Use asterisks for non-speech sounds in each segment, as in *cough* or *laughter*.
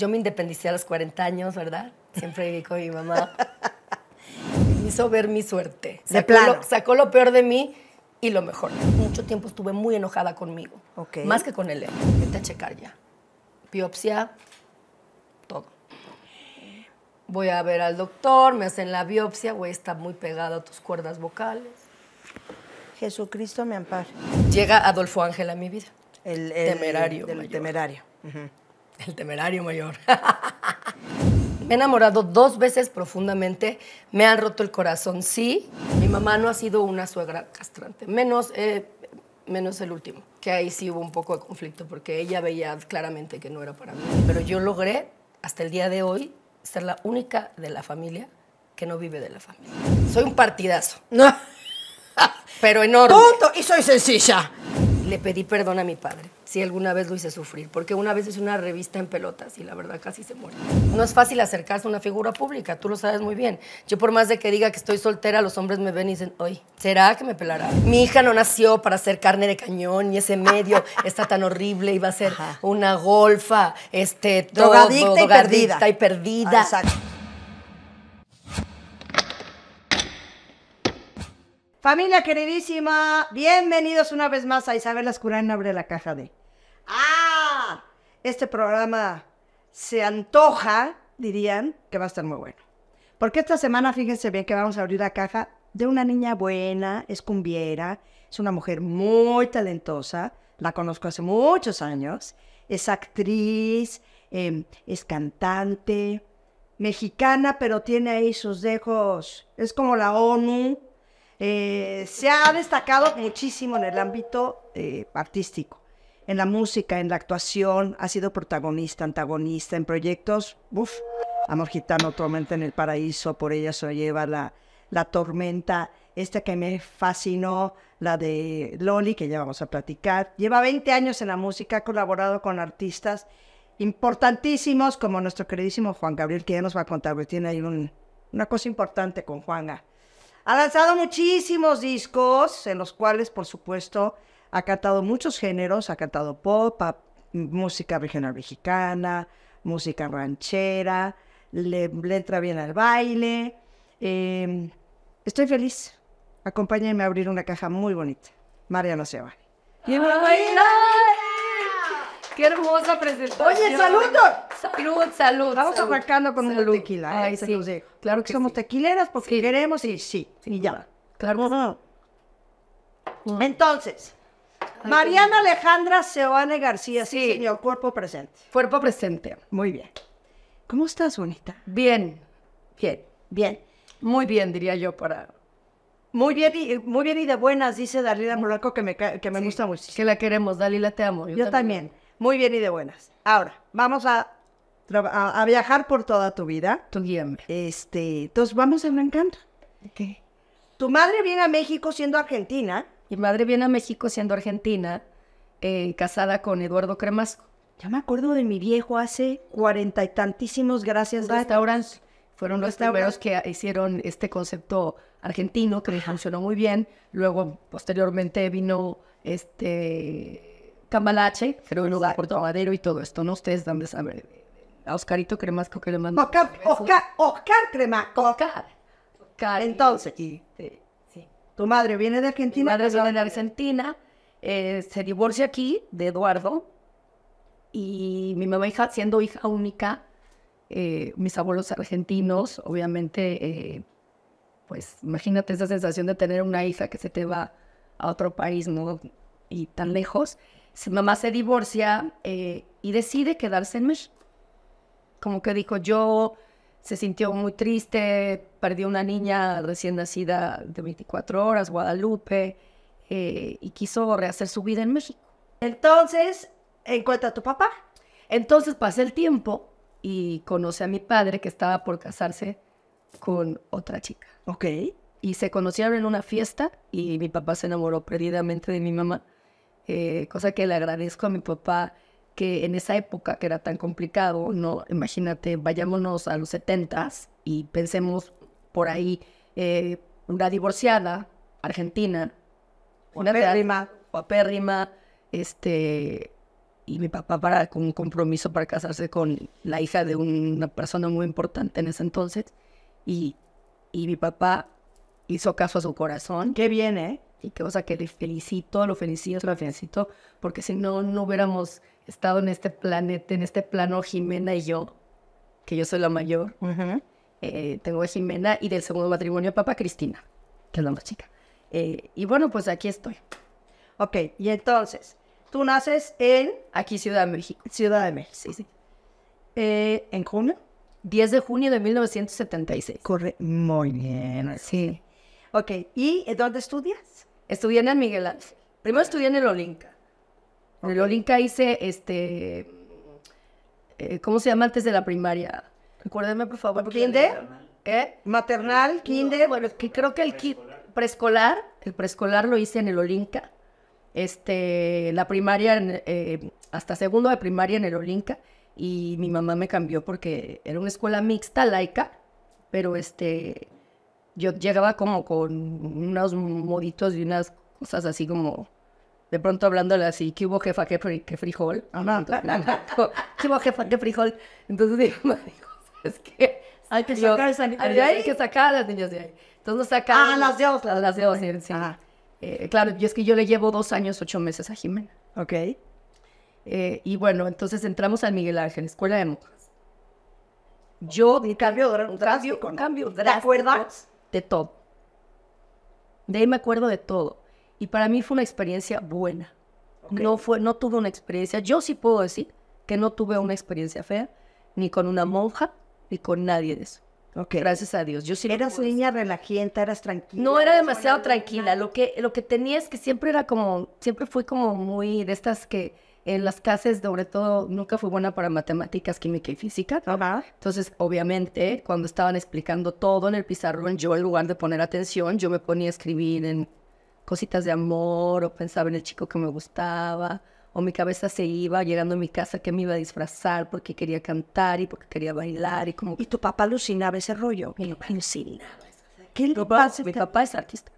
Yo me independicé a los 40 años, ¿verdad? Siempre con mi mamá. hizo ver mi suerte. Sacó, de plano. sacó lo peor de mí y lo mejor. Mucho tiempo estuve muy enojada conmigo. Más que con él. Eh. Vete a checar ya. Biopsia, todo. Voy a ver al doctor, me hacen la biopsia, güey, está muy pegado a tus cuerdas vocales. Jesucristo me ampare. Llega Adolfo Ángel a mi vida. El, temerario. El, temerario. El temerario mayor. *laughs* Me he enamorado dos veces profundamente, me han roto el corazón, sí. Mi mamá no ha sido una suegra castrante, menos, eh, menos el último, que ahí sí hubo un poco de conflicto porque ella veía claramente que no era para mí. Pero yo logré, hasta el día de hoy, ser la única de la familia que no vive de la familia. Soy un partidazo. No. *laughs* Pero enorme. Punto. Y soy sencilla. Le pedí perdón a mi padre si alguna vez lo hice sufrir, porque una vez es una revista en pelotas y la verdad casi se muere. No es fácil acercarse a una figura pública, tú lo sabes muy bien. Yo por más de que diga que estoy soltera, los hombres me ven y dicen, oye, ¿será que me pelará? Mi hija no nació para ser carne de cañón y ese medio *laughs* está tan horrible y va a ser una golfa, este, drogadicta, y perdida. Ah, exacto. Familia queridísima, bienvenidos una vez más a Isabel Ascurán abre la caja de... ¡Ah! Este programa se antoja, dirían, que va a estar muy bueno. Porque esta semana, fíjense bien que vamos a abrir la caja de una niña buena, es cumbiera, es una mujer muy talentosa, la conozco hace muchos años, es actriz, em, es cantante, mexicana, pero tiene ahí sus dejos, es como la ONU, eh, se ha destacado muchísimo en el ámbito eh, artístico en la música, en la actuación, ha sido protagonista, antagonista en proyectos. Uf, Amor Gitano, Tormenta en el Paraíso, por ella se lleva la, la tormenta. Esta que me fascinó, la de Loli, que ya vamos a platicar. Lleva 20 años en la música, ha colaborado con artistas importantísimos, como nuestro queridísimo Juan Gabriel, que ya nos va a contar, porque tiene ahí una cosa importante con Juan. Ha lanzado muchísimos discos, en los cuales, por supuesto, ha cantado muchos géneros, ha cantado pop, música regional mexicana, música ranchera, le, entra bien al baile. Em, estoy feliz. Acompáñenme a abrir una caja muy bonita. Mariano se va. ¡Qué hermosa presentación! Oye, saludos! Salud, salud. Vamos arrancando con salud. una tequila. ¿eh? Ahí se Claro que, somos tequileras porque queremos y sí, y ya. Claro. Entonces, Mariana Alejandra Seoane García, sí. señor, cuerpo presente. Cuerpo presente. Muy bien. ¿Cómo estás, bonita? Bien, bien, bien. Muy bien, diría yo, para... Muy bien y, muy bien y de buenas, dice Dalila mm. Moraco que me, que me gusta muchísimo. Que la queremos, Dalila, te amo. Yo, también. Muy bien y de buenas. Ahora, vamos a, a, viajar por toda tu vida. Tu guíame. Este, entonces, vamos a un ¿Qué? Tu madre viene a México siendo argentina. Mi madre viene a México siendo argentina, eh, casada con Eduardo Cremasco. Ya me acuerdo de mi viejo hace cuarenta y tantísimos, gracias. Restaurantes. Fueron los primeros que hicieron este concepto argentino que me funcionó muy bien. Luego, posteriormente, vino este Cambalache, pero en lugar Puerto y todo esto, ¿no? Ustedes dan de saber. A Oscarito Cremasco que le mandó. Oscar, Oscar, Oscar Cremasco. Oscar. Entonces. Tu madre viene de Argentina. Mi madre viene de Argentina. Eh, se divorcia aquí de Eduardo. Y mi mamá, hija, siendo hija única, eh, mis abuelos argentinos, obviamente, eh, pues imagínate esa sensación de tener una hija que se te va a otro país, ¿no? Y tan lejos. Su mamá se divorcia y decide quedarse en México. Como que dijo, yo se sintió muy triste, perdió una niña recién nacida de 24 horas, Guadalupe, eh, y quiso rehacer su vida en México. Entonces, encuentra a tu papá. Entonces pasé el tiempo y conoce a mi padre que estaba por casarse con otra chica. Ok. Y se conocieron en una fiesta y mi papá se enamoró perdidamente de mi mamá, eh, cosa que le agradezco a mi papá que en esa época que era tan complicado, no, imagínate, vayámonos a los 70s y pensemos por ahí eh, una divorciada argentina, una pérrima, este, y mi papá para con un compromiso para casarse con la hija de una persona muy importante en ese entonces, y, y mi papá hizo caso a su corazón. Qué bien, ¿eh? Y qué cosa que le felicito, lo felicito, lo felicito, porque si no, no hubiéramos estado en este planeta, en este plano Jimena y yo, que yo soy la mayor, eh, tengo a Jimena y del segundo matrimonio papá Cristina, que es la más chica. Eh, y bueno, pues aquí estoy. Ok, y entonces, tú naces en... Aquí Ciudad de México. Ciudad de México. Sí, sí. Eh, ¿En junio? 10 de junio de 1976. Corre, muy bien. Sí. Ok, ¿y dónde estudias? Estudié en el Miguel Ángel. Primero estudié en el Olinca. En el Olinka hice, este, eh, ¿cómo se llama antes de la primaria? Recuérdeme, por favor. ¿Kinder? ¿Eh? ¿Maternal? ¿Kinder? Bueno, que creo que el preescolar, el preescolar lo hice en el Olinka. Este, la primaria, eh, hasta segundo de primaria en el Olinka. Y mi mamá me cambió porque era una escuela mixta, laica, pero este, yo llegaba como con unos moditos y unas cosas así como de pronto hablándole así, ¿qué hubo jefa, qué, frijol? Ah, no, ¿qué hubo jefa, qué frijol? Entonces *laughs* digo, es que hay que sacar a Hay que sacar las niñas de ahí. Entonces nos sacamos. Ah, las de Osla. Las de sí. Eh, claro, yo es que yo le llevo dos años, ocho meses a Jimena. Ok. Eh, y bueno, entonces entramos al Miguel Ángel, Escuela de Mujeres. Yo... cambié de cambio Cambio, cambio ¿Te acuerdas? De todo. De ahí me acuerdo de todo. Y para mí fue una experiencia buena. No, fue, no tuve una experiencia, yo sí puedo decir que no tuve una experiencia fea, ni con una monja, ni con nadie de eso. Gracias a Dios. Yo sí eras niña relajienta, eras tranquila. No era demasiado tranquila. Lo que, lo que tenía es que siempre era como, siempre fui como muy de estas que en las clases, sobre todo, nunca fui buena para matemáticas, química y física. Entonces, obviamente, cuando estaban explicando todo en el pizarrón, yo en lugar de poner atención, yo me ponía a escribir en cositas de amor, o pensaba en el chico que me gustaba, o mi cabeza se iba llegando a mi casa que me iba a disfrazar porque quería cantar y porque quería bailar y como... Y tu papá alucinaba ese rollo. Mi papá alucinaba. ¿Qué Mi papá es artista.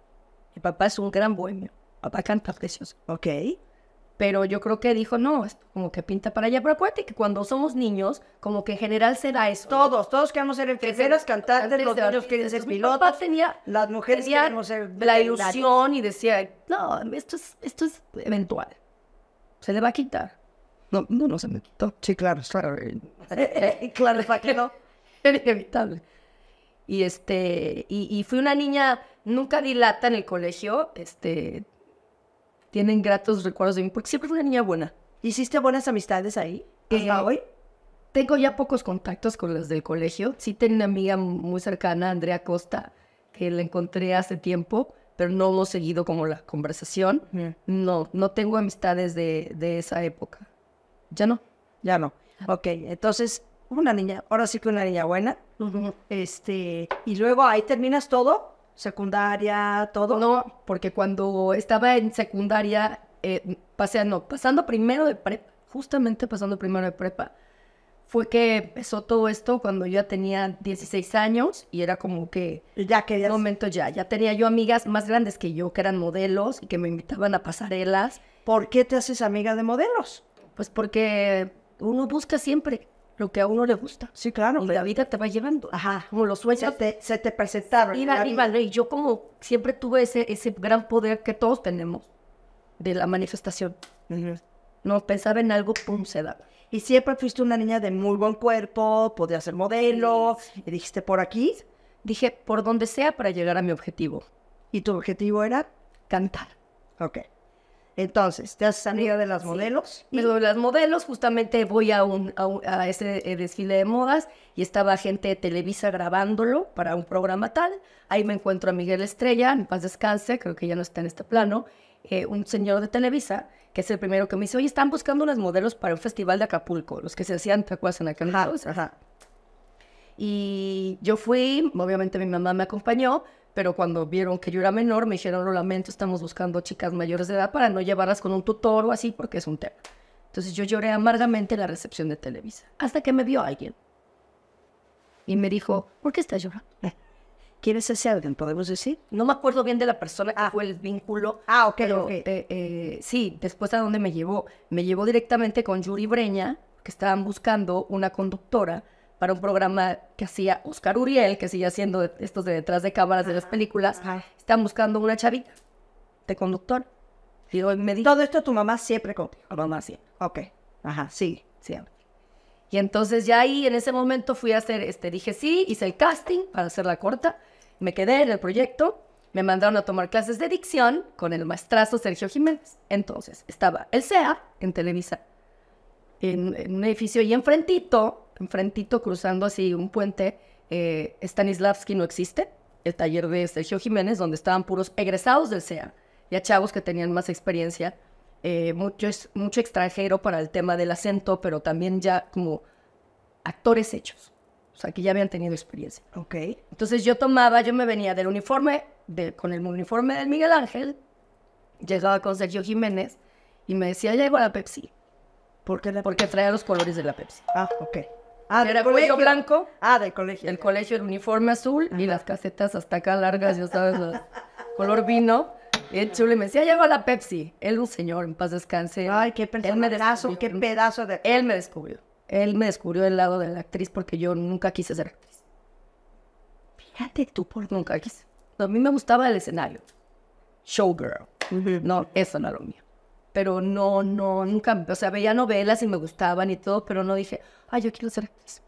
Mi papá es un gran bohemio. Papá canta precioso. Ok pero yo creo que dijo, no, es como que pinta para allá. Pero acuérdate que cuando somos niños, como que en general será ah, esto. eso. Todos, todos queremos ser enfermeras, cantantes, los niños quieren ser pilotos. tenía, las mujeres tenía la ilusión y decía, no, esto es, esto es eventual. Se le va a quitar. No, no, no se me quitó. Sí, claro, claro. *laughs* claro, para que no. *laughs* Era inevitable. Y este, y, y fui una niña, nunca dilata en el colegio, este, tienen gratos recuerdos de mí, porque siempre fui una niña buena. ¿Hiciste buenas amistades ahí? Eh, ¿Hasta hoy? Tengo ya pocos contactos con los del colegio. Sí tengo una amiga muy cercana, Andrea Costa, que la encontré hace tiempo, pero no lo he seguido como la conversación. No, no tengo amistades de, esa época. Ya no. Ya no. Ah. Ok, entonces una niña, ahora sí que una niña buena. Este, y luego ahí terminas todo secundaria, todo. No, porque cuando estaba en secundaria, eh, no, pasando primero de prepa, justamente pasando primero de prepa, fue que empezó todo esto cuando yo ya tenía 16 años y era como que... Ya que... ese momento ya, ya tenía yo amigas más grandes que yo, que eran modelos y que me invitaban a pasarelas. ¿Por qué te haces amiga de modelos? Pues porque uno busca siempre lo que a uno le gusta. Sí, claro. Y la vida te va llevando. Ajá. Como los sueños. Se te, presentaron. Y, la, y, yo como siempre tuve ese, ese gran poder que todos tenemos de la manifestación. No pensaba en algo, pum, se daba. Y siempre fuiste una niña de muy buen cuerpo, podía ser modelo. Y dijiste, ¿por aquí? Dije, por donde sea para llegar a mi objetivo. ¿Y tu objetivo era? Cantar. Ok. Entonces, te has salido de las modelos. de las modelos, justamente voy a, un, a, ese eh, desfile de modas y estaba gente de Televisa grabándolo para un programa tal. Ahí me encuentro a Miguel Estrella, en paz descanse, creo que ya no está en este plano, eh, un señor de Televisa, que es el primero que me dice, oye, están buscando unas modelos para un festival de Acapulco, los que se hacían, ¿te en aquel Ajá. Y yo fui, obviamente mi mamá me acompañó, pero cuando vieron que yo era menor me dijeron, lo lamento, estamos buscando chicas mayores de edad para no llevarlas con un tutor o así porque es un tema. Entonces yo lloré amargamente en la recepción de Televisa, hasta que me vio alguien. Y me dijo, ¿por qué estás llorando? *laughs* ¿Quieres es ese alguien? ¿Podemos decir? No me acuerdo bien de la persona ah. fue el vínculo. Ah, ok. Eh, sí, después a dónde me llevó. Me llevó directamente con Yuri Breña, que estaban buscando una conductora para un programa que hacía Oscar Uriel, que sigue haciendo estos de detrás de cámaras de las películas. Están buscando una chavita de conductor. Y me Todo esto tu mamá siempre contigo. Mamá siempre. Ok. Ajá, sí, siempre. Y entonces ya ahí en ese momento fui a hacer, este, dije sí, hice el casting para hacer la corta, me quedé en el proyecto, me mandaron a tomar clases de dicción con el maestrazo Sergio Jiménez. Entonces estaba el SEA en Televisa, en, en un edificio y enfrentito enfrentito, cruzando así un puente, eh, Stanislavski no existe, el taller de Sergio Jiménez, donde estaban puros egresados del CEA, ya chavos que tenían más experiencia, eh, mucho, extranjero para el tema del acento, pero también ya como actores hechos. O sea, que ya habían tenido experiencia. Entonces yo tomaba, yo me venía del uniforme, con el uniforme del Miguel Ángel, llegaba con Sergio Jiménez y me decía, llego a la Pepsi. ¿Por qué la Porque traía los colores de la Pepsi. Ah, ok. Ah, era del colegio blanco. Ah, del colegio. El colegio, el uniforme azul y las casetas hasta acá largas, yo sabes, *laughs* color vino. El chulo me decía, llegó la Pepsi. Él, un señor, en paz descanse. Ay, qué pedazo, qué pedazo de... Él me descubrió. Él me descubrió el lado de la actriz porque yo nunca quise ser actriz. Fíjate tú, por nunca quise. A mí me gustaba el escenario. Showgirl. No, eso no era lo mío pero no, no, nunca, o sea, veía novelas y me gustaban y todo, pero no dije, ay, yo quiero ser actriz.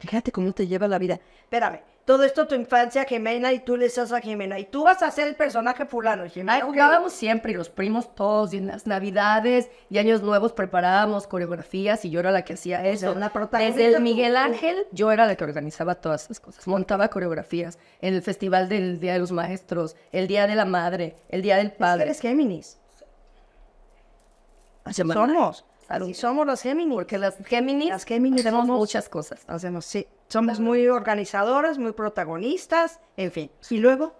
Fíjate cómo te lleva la vida. Espérame, todo esto tu infancia, Jimena, y tú le haces a Jimena, y tú vas a ser el personaje fulano, Jimena. jugábamos siempre, y los primos todos, y en las navidades y años nuevos preparábamos coreografías, y yo era la que hacía eso. Una Desde el Miguel Ángel, yo era la que organizaba todas esas cosas. Montaba coreografías en el Festival del Día de los Maestros, el Día de la Madre, el Día del Padre. Es eres Géminis somos. Así somos los Géminis. Porque las Géminis, hacemos muchas cosas. Hacemos, sí. Somos muy organizadoras, muy protagonistas, en fin. Y luego.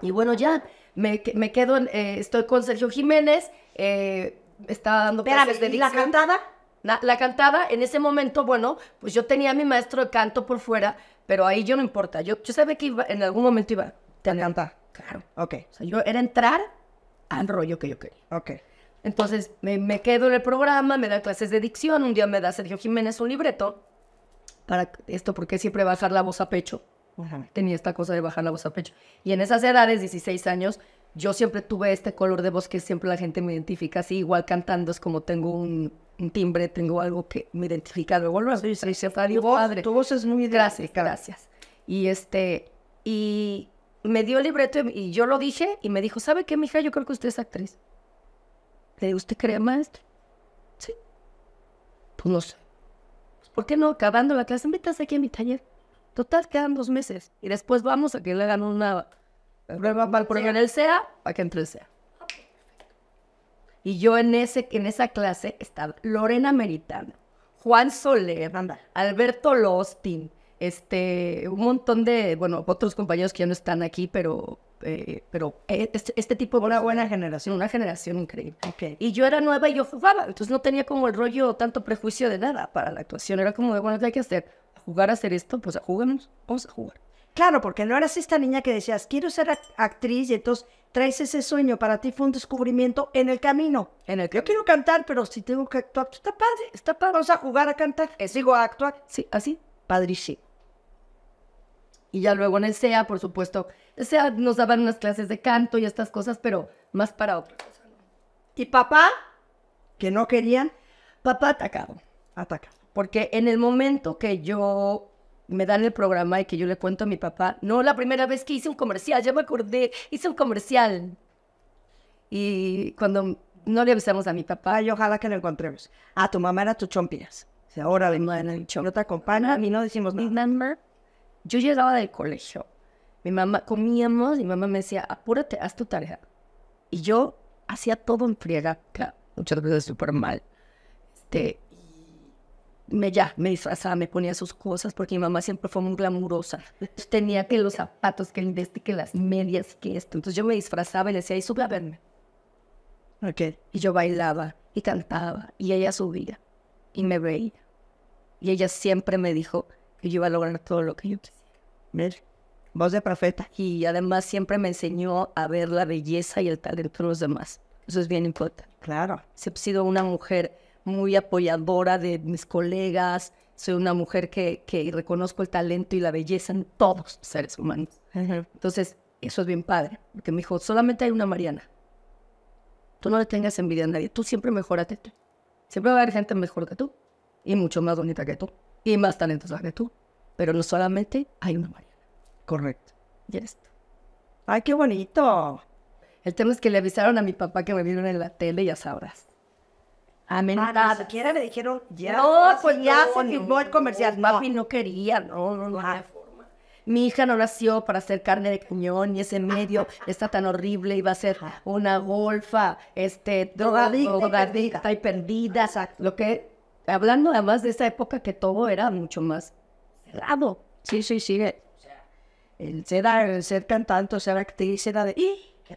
Y bueno, ya me, quedo, eh, estoy con Sergio Jiménez, eh, está dando clases de la cantada? La, cantada, en ese momento, bueno, pues yo tenía mi maestro de canto por fuera, pero ahí yo no importa. Yo, yo sabía que en algún momento iba a Claro. Ok. O sea, yo era entrar al rollo que yo quería. Ok. Entonces me, me, quedo en el programa, me da clases de dicción, un día me da Sergio Jiménez un libreto para esto, porque siempre bajar la voz a pecho. Tenía esta cosa de bajar la voz a pecho. Y en esas edades, 16 años, yo siempre tuve este color de voz que siempre la gente me identifica así, igual cantando, es como tengo un, timbre, tengo algo que me identifica luego lo soy, voz, padre. tu voz es muy gracias, gracias. Y este, y me dio el libreto y yo lo dije y me dijo, ¿sabe qué, mija? Yo creo que usted es actriz. Le ¿usted crea maestro? Sí. Pues no sé. Pues, ¿Por qué no? Acabando la clase, métase aquí a mi taller. Total, quedan dos meses. Y después vamos a que le hagan una prueba para en el SEA, para que entre SEA. Y yo en, ese, en esa clase estaba Lorena Meritano, Juan Soler, Alberto Lostin, este, un montón de, bueno, otros compañeros que ya no están aquí, pero, eh, pero eh, este, este, tipo de... Una buena generación, una generación increíble. Y yo era nueva y yo jugaba, entonces no tenía como el rollo tanto prejuicio de nada para la actuación, era como bueno, ¿qué hay que hacer? jugar a hacer esto? Pues a juguemos, vamos a jugar. Claro, porque no eras esta niña que decías, quiero ser actriz y entonces traes ese sueño, para ti fue un descubrimiento en el camino. En el Yo quiero cantar, pero si tengo que actuar, pues está padre, está padre. Vamos a jugar a cantar. Es a actuar. Sí, así, padrísimo. Y ya luego en el SEA, por supuesto, el SEA nos daban unas clases de canto y estas cosas, pero más para otra ¿Y papá? Que no querían. Papá atacado. Atacado. Porque en el momento que yo me dan el programa y que yo le cuento a mi papá, no la primera vez que hice un comercial, ya me acordé, hice un comercial. Y cuando no le avisamos a mi papá, y ojalá que lo encontremos. A ah, tu mamá era tu chompías. O sea, ahora de no, no te acompaña, a mí no decimos nada. Yo llegaba del colegio, mi mamá comíamos, y mi mamá me decía, apúrate, haz tu tarea. Y yo hacía todo en friega, muchas veces súper mal. Este, me ya, me disfrazaba, me ponía sus cosas, porque mi mamá siempre fue muy glamurosa. tenía que los zapatos, que el este, que las medias, que esto. Entonces yo me disfrazaba y le decía, y sube a verme. Okay. Y yo bailaba y cantaba y ella subía y me veía. Y ella siempre me dijo, que yo iba a lograr todo lo que yo quisiera. Voz de profeta. Y además siempre me enseñó a ver la belleza y el talento de los demás. Eso es bien importante. Claro. Siempre he sido una mujer muy apoyadora de mis colegas. Soy una mujer que, reconozco el talento y la belleza en todos los seres humanos. Entonces, eso es bien padre. Porque me dijo, solamente hay una Mariana. Tú no le tengas envidia a nadie. Tú siempre mejorate. Siempre va a haber gente mejor que tú y mucho más bonita que tú y más talentosas que tú. Pero no solamente hay una Mariana. Correcto. Y esto. ¡Ay, qué bonito! El tema es que le avisaron a mi papá que me vieron en la tele, ya sabrás. Amén. Ah, Ni siquiera me dijeron, ya. No, pues ya se el comercial. No, papi no quería, no, no, no. Mi hija no nació para hacer carne de cuñón y ese medio *laughs* está tan horrible y va a ser una golfa, este, drogadicta, y perdida, lo que hablando además de esa época que todo era mucho más cerrado. Sí, sí, sí. El ser, el ser cantante, ser actriz, era de, ¡y! ¡Qué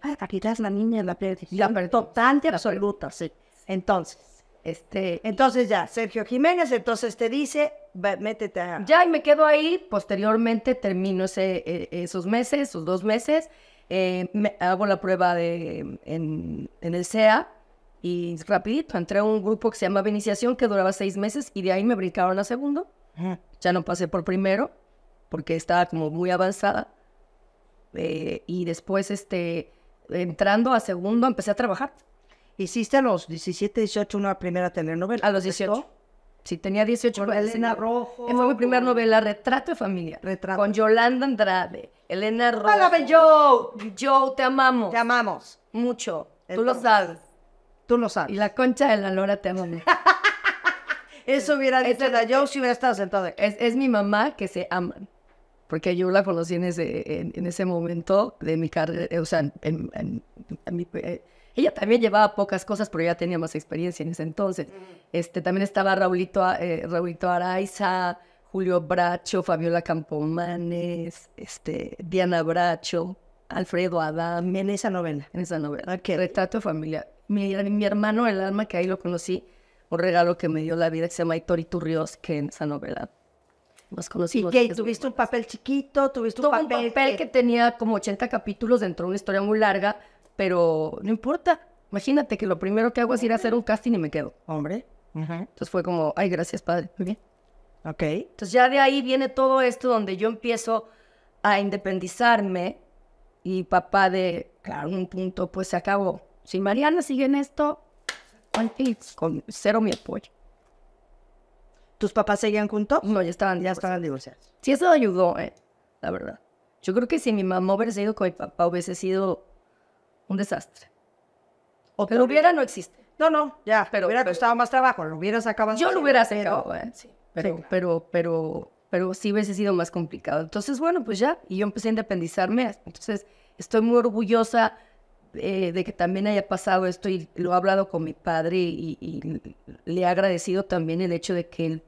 la niña! La, la tan absoluta, sí. Entonces, este, entonces ya, Sergio Jiménez, entonces te dice, métete a... Ya, y me quedo ahí, posteriormente termino ese, e, esos meses, esos dos meses, eh, hago la prueba de, en, en el SEA, y rapidito, entré a un grupo que se llamaba Iniciación, que duraba seis meses, y de ahí me brincaron a segundo. Ya no pasé por primero, porque estaba como muy avanzada. Eh, y después, este, entrando a segundo, empecé a trabajar. ¿Hiciste a los 17, 18 una primera telenovela? A los 18. Sí, tenía 18. Elena Rojo. Fue mi primera novela, Retrato de Familia. Retrato. Con Yolanda Andrade, Elena Rojo. yo Joe! Joe, te amamos. Te amamos. Mucho. Tú lo sabes. Tú lo sabes. Y la concha de la lora te ama. *laughs* Eso hubiera dicho la yo si hubiera estado sentado Es, es mi mamá que se aman. Porque yo la conocí en ese, en, ese momento de mi carrera. O sea, eh, ella también llevaba pocas cosas, pero ya tenía más experiencia en ese entonces. Mm. Este, también estaba Raulito, ah, eh, Raulito Araiza, Julio Bracho, Fabiola Campomanes, este, Diana Bracho. Alfredo Adam. En esa novela. En esa novela. Ah, que Retrato familia. Mi, mi hermano, el alma, que ahí lo conocí, un regalo que me dio la vida, que se llama y Ríos que en esa novela nos conocimos. ¿Y tuviste un papel chiquito? ¿Tuviste un papel? un papel que... tenía como 80 capítulos dentro de una historia muy larga, pero no importa. Imagínate que lo primero que hago es ir a hacer un casting y me quedo. Hombre. Entonces fue como, ay, gracias, padre. Muy bien. Ok. Entonces ya de ahí viene todo esto donde yo empiezo a independizarme y papá de, claro, un punto, pues se acabó. Si Mariana sigue en esto, con cero mi apoyo. ¿Tus papás seguían juntos? No, ya estaban, ya estaban divorciados. Sí, eso ayudó, eh, la verdad. Yo creo que si mi mamá hubiese seguido con mi papá, hubiese sido un desastre. O pero hubiera no existe. No, no, ya, pero hubiera pues, costado más trabajo, lo hubieras acabado. Yo lo hubiera sacado, eh, Pero, pero, pero pero sí hubiese sido más complicado. Entonces, bueno, pues ya, y yo empecé a independizarme. Entonces, estoy muy orgullosa eh, de que también haya pasado esto y lo he hablado con mi padre y, le he agradecido también el hecho de que él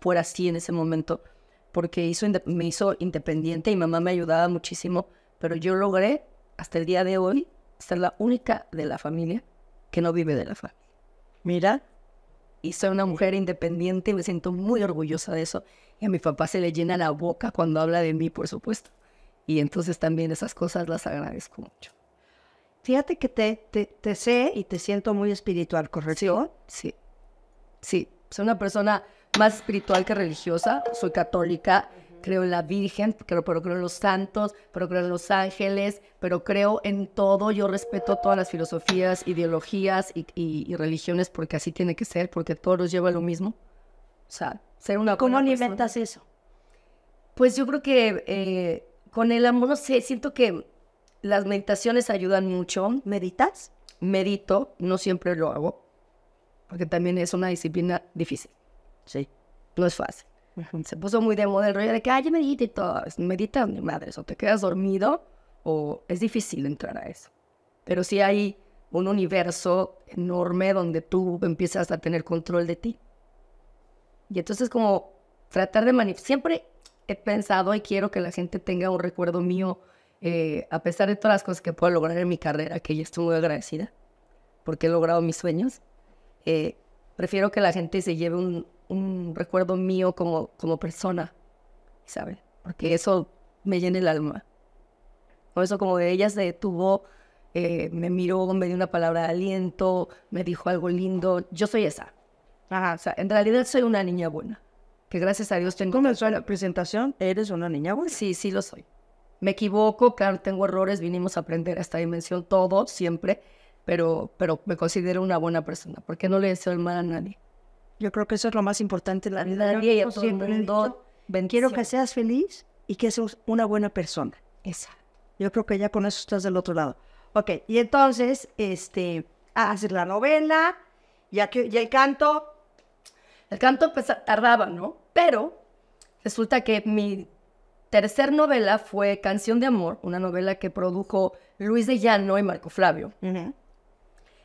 fuera así en ese momento, porque hizo, me hizo independiente y mamá me ayudaba muchísimo, pero yo logré hasta el día de hoy ser la única de la familia que no vive de la familia. Mira. Y soy una mujer independiente y me siento muy orgullosa de eso. Y a mi papá se le llena la boca cuando habla de mí, por supuesto. Y entonces también esas cosas las agradezco mucho. Fíjate que te, te, sé y te siento muy espiritual, ¿correcto? Sí, sí, Soy una persona más espiritual que religiosa. Soy católica, creo en la Virgen, creo, pero creo en los santos, pero creo en los ángeles, pero creo en todo. Yo respeto todas las filosofías, ideologías y, religiones porque así tiene que ser, porque todos los lleva lo mismo. O sea, ser una ¿Cómo alimentas eso? Pues yo creo que eh, con el amor, no sé, siento que las meditaciones ayudan mucho. ¿Meditas? Medito, no siempre lo hago, porque también es una disciplina difícil. Sí. No es fácil. Se puso muy de moda el rollo de que, ay, medita y todo. ¿Meditas, ni madre, o te quedas dormido o es difícil entrar a eso. Pero sí hay un universo enorme donde tú empiezas a tener control de ti. Y entonces como tratar de manifestar, siempre he pensado y quiero que la gente tenga un recuerdo mío, eh, a pesar de todas las cosas que puedo lograr en mi carrera, que yo estoy muy agradecida porque he logrado mis sueños, eh, prefiero que la gente se lleve un, recuerdo mío como, como persona, ¿sabes? Porque eso me llena el alma. Por eso como de ella se detuvo, eh, me miró, me dio una palabra de aliento, me dijo algo lindo. Yo soy esa. Ajá, o sea, en realidad soy una niña buena. Que gracias a Dios tengo. ¿Cómo es la presentación, ¿eres una niña buena? Sí, sí lo soy. Me equivoco, claro, tengo errores, vinimos a aprender a esta dimensión todo, siempre, pero, pero me considero una buena persona, porque no le deseo el mal a nadie. Yo creo que eso es lo más importante en la vida. Nadie siempre quiero que seas feliz y que seas una buena persona. esa Yo creo que ya con eso estás del otro lado. Ok, y entonces, este, hacer la novela, ya que, y el canto, el canto pues, tardaba, ¿no? Pero resulta que mi tercer novela fue Canción de Amor, una novela que produjo Luis de Llano y Marco Flavio.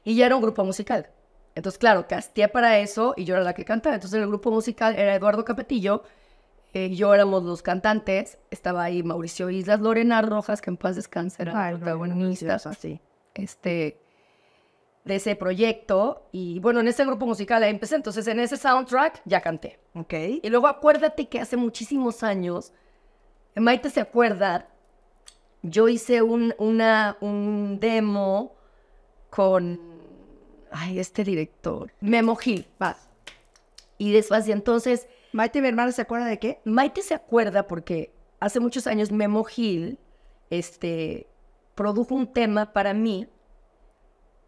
Y ya era un grupo musical. Entonces, claro, castía para eso y yo era la que cantaba. Entonces, el grupo musical era Eduardo Capetillo, eh, yo éramos los cantantes, estaba ahí Mauricio Islas, Lorena Rojas, que en paz descanse, era protagonista. Así. Este, de ese proyecto. Y bueno, en ese grupo musical empecé. Entonces, en ese soundtrack ya canté. Ok. Y luego acuérdate que hace muchísimos años, Maite se acuerda, yo hice un, una, un demo con, ay, este director, Memo Gil. va, Y después, y entonces... Maite, mi hermana, ¿se acuerda de qué? Maite se acuerda porque hace muchos años Memo Gil, este, produjo un tema para mí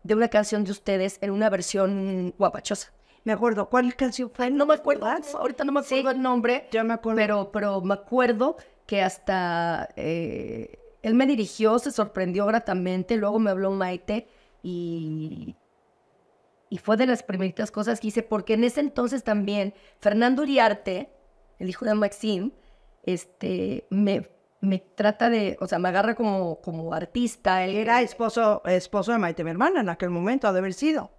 de una canción de ustedes en una versión guapachosa. Me acuerdo, ¿cuál canción fue? No me acuerdo, ah, ahorita no me acuerdo el nombre. ya me acuerdo. Pero, me acuerdo que hasta eh, él me dirigió, se sorprendió gratamente, luego me habló Maite y, y fue de las primeritas cosas que hice, porque en ese entonces también Fernando Uriarte, el hijo de Maxim, este, me me trata de, o sea, me agarra como, como artista. Él era esposo, esposo de Maite, mi hermana, en aquel momento ha de haber sido,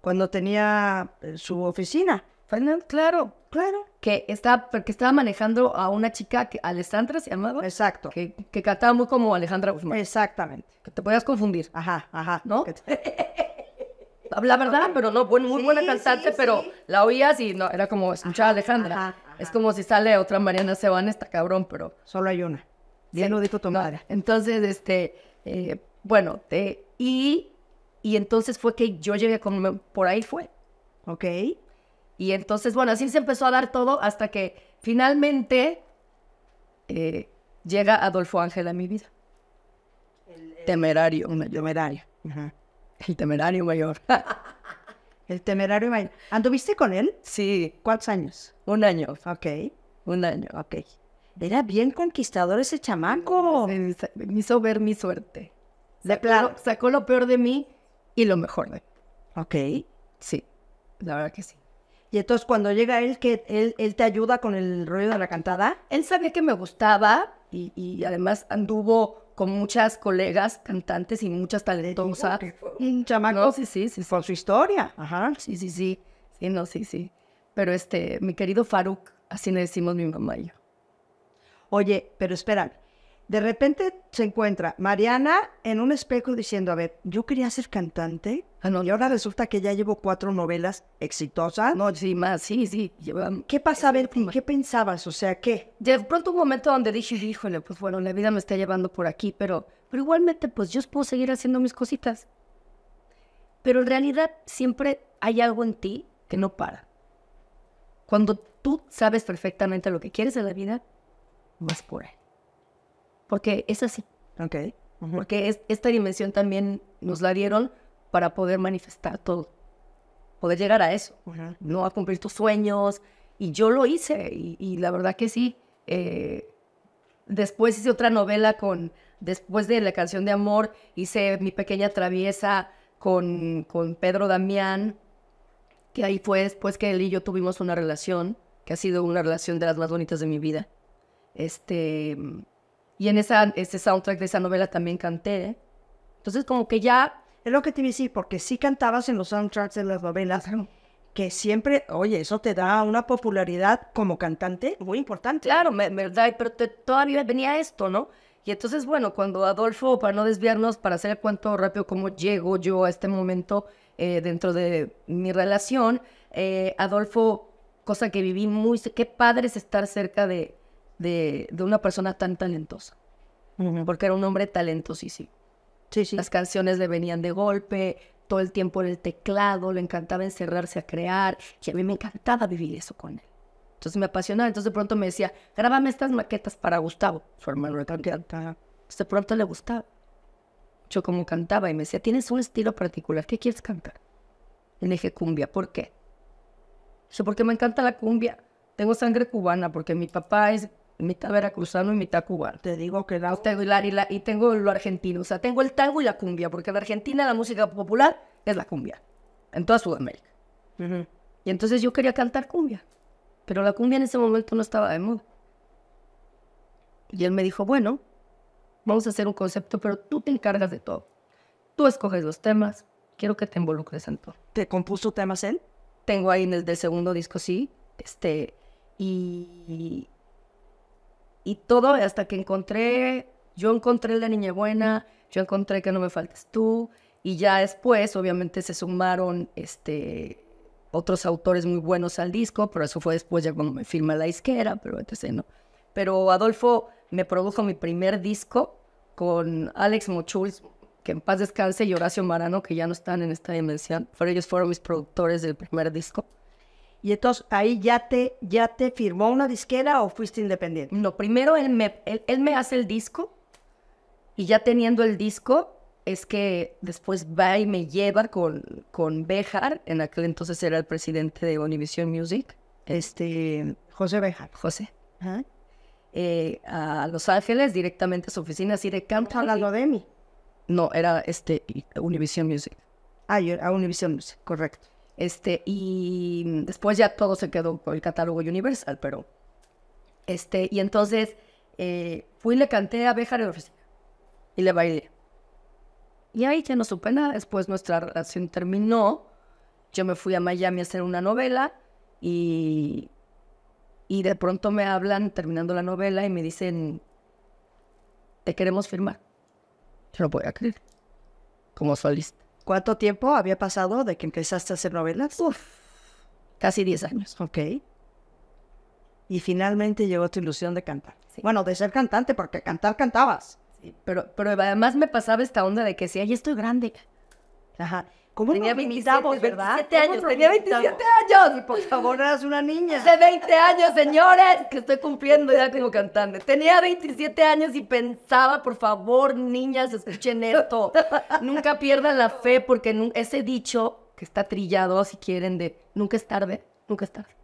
cuando tenía eh, su oficina. claro, claro. Que estaba, porque estaba manejando a una chica, que, Alessandra se llamaba. Exacto. Que, que cantaba muy como Alejandra Guzmán. Exactamente. Que te podías confundir. Ajá, ajá. ¿No? *laughs* La verdad, pero no, muy buena cantante, pero la oías y no, era como escuchaba a Alejandra. Ajá. Es como si sale otra Mariana van, está cabrón, pero... Solo hay una. Bien lo dijo tu madre. Entonces, este, eh, bueno, te, y, y entonces fue que yo llegué con... Por ahí fue. Ok. Y entonces, bueno, así se empezó a dar todo hasta que finalmente eh, llega Adolfo Ángel a mi vida. El, temerario. un temerario. El temerario mayor. *laughs* El temerario vaina. ¿Anduviste con él? Sí. ¿Cuántos años? Un año. Ok. Un año, ok. Era bien conquistador ese chamaco. Me, hizo ver mi suerte. De claro. Sacó lo peor de mí y lo mejor de mí. Ok. Sí, la verdad que sí. Y entonces cuando llega él, que él, te ayuda con el rollo de la cantada. Él sabía que me gustaba y, y además anduvo con muchas colegas cantantes y muchas talentosas. Un chamaco. sí, sí, sí, Con su historia. Ajá. Sí, sí, sí. Sí, no, sí, sí. Pero este, mi querido Faruk, así le decimos mi mamá y yo. Oye, pero espera. De repente se encuentra Mariana en un espejo diciendo, a ver, yo quería ser cantante. Ah, y ahora resulta que ya llevo cuatro novelas exitosas. No, sí, más, sí, sí. ¿Qué pasa? A ver, ¿Qué pensabas? O sea, ¿qué? De pronto un momento donde dije, híjole, pues bueno, la vida me está llevando por aquí, pero, igualmente, pues yo puedo seguir haciendo mis cositas. Pero en realidad siempre hay algo en ti que no para. Cuando tú sabes perfectamente lo que quieres de la vida, vas por ahí. Porque es así. Ok. Porque esta dimensión también nos la dieron para poder manifestar todo, poder llegar a eso, no a cumplir tus sueños. Y yo lo hice y, la verdad que sí. Eh, después hice otra novela con, después de la canción de amor, hice Mi pequeña traviesa con, con Pedro Damián, que ahí fue después que él y yo tuvimos una relación, que ha sido una relación de las más bonitas de mi vida. Este, y en esa, ese soundtrack de esa novela también canté. Entonces como que ya es lo que te iba porque sí cantabas en los soundtracks de las novelas, *laughs* que siempre, oye, eso te da una popularidad como cantante muy importante. Claro, verdad, pero todavía venía esto, ¿no? Y entonces, bueno, cuando Adolfo, para no desviarnos, para hacer el cuento rápido, cómo llego yo a este momento eh, dentro de mi relación, eh, Adolfo, cosa que viví muy, qué padre es estar cerca de una persona tan talentosa, porque era un hombre talentosísimo. Las canciones le venían de golpe, todo el tiempo en el teclado, le encantaba encerrarse a crear, y a mí me encantaba vivir eso con él. Entonces me apasionaba, entonces de pronto me decía, grábame estas maquetas para Gustavo, su hermano le cantaba. de pronto le gustaba. Yo como cantaba y me decía, tienes un estilo particular, ¿qué quieres cantar? Y le dije, cumbia, ¿por qué? Dice, porque me encanta la cumbia, tengo sangre cubana, porque mi papá es mitad veracruzano y mitad cubano. Te digo que da Tengo y, tengo lo argentino, o sea, tengo el tango y la cumbia, porque en Argentina la música popular es la cumbia, en toda Sudamérica. Y entonces yo quería cantar cumbia, pero la cumbia en ese momento no estaba de moda. Y él me dijo, bueno, vamos a hacer un concepto, pero tú te encargas de todo. Tú escoges los temas, quiero que te involucres en todo. ¿Te compuso temas él? Tengo ahí en el segundo disco, sí. Este, y, y todo hasta que encontré, yo encontré la niña buena, yo encontré que no me faltes tú, y ya después obviamente se sumaron este, otros autores muy buenos al disco, pero eso fue después ya cuando me firma la isquera, pero entonces no. Pero Adolfo me produjo mi primer disco con Alex Mochul, que en paz descanse, y Horacio Marano, que ya no están en esta dimensión, pero ellos fueron mis productores del primer disco. Y entonces ahí ya te, ya te firmó una disquera o fuiste independiente. No, primero él me, hace el disco y ya teniendo el disco es que después va y me lleva con, con Bejar, en aquel entonces era el presidente de Univision Music, este... José Bejar. José. Eh, a Los Ángeles directamente a su oficina, así de canta. ¿Hablando de mí? No, era este, Univision Music. Ah, a Univision Music, correcto. Este, y después ya todo se quedó con el catálogo Universal, pero. Este, y entonces eh, fui y le canté a Béjar y le bailé. Y ahí ya no supe nada. Después nuestra relación terminó. Yo me fui a Miami a hacer una novela y, y de pronto me hablan terminando la novela y me dicen: Te queremos firmar. Yo no podía creer. Como solista. ¿Cuánto tiempo había pasado de que empezaste a hacer novelas? Uf, casi 10 años. Ok. Y finalmente llegó tu ilusión de cantar. Bueno, de ser cantante, porque cantar cantabas. Sí, pero, pero además me pasaba esta onda de que si ay, estoy grande. Ajá. ¿Cómo tenía 27, verdad? años, tenía 27 años. Y por favor, eras una niña. De 20 años, señores, que estoy cumpliendo ya tengo cantante. Tenía 27 años y pensaba, por favor, niñas, escuchen esto. nunca pierdan la fe porque ese dicho que está trillado, si quieren, de nunca es tarde, nunca es tarde.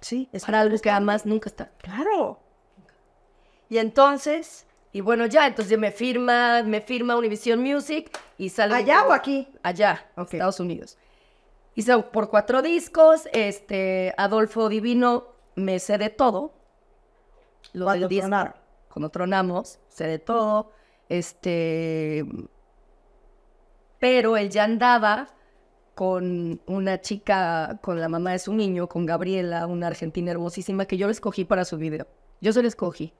Sí, es para algo que amas, nunca es tarde. Claro. Y entonces, y bueno, ya, entonces me firma, me firma Univision Music y salgo. ¿Allá o aquí? Allá, okay. Estados Unidos. Y por cuatro discos, este, Adolfo Divino, me sé de todo. Lo Cuando tronaron. cuando tronamos, sé de todo. Este, pero él ya andaba con una chica, con la mamá de su niño, con Gabriela, una argentina hermosísima, que yo la escogí para su video. Yo se la escogí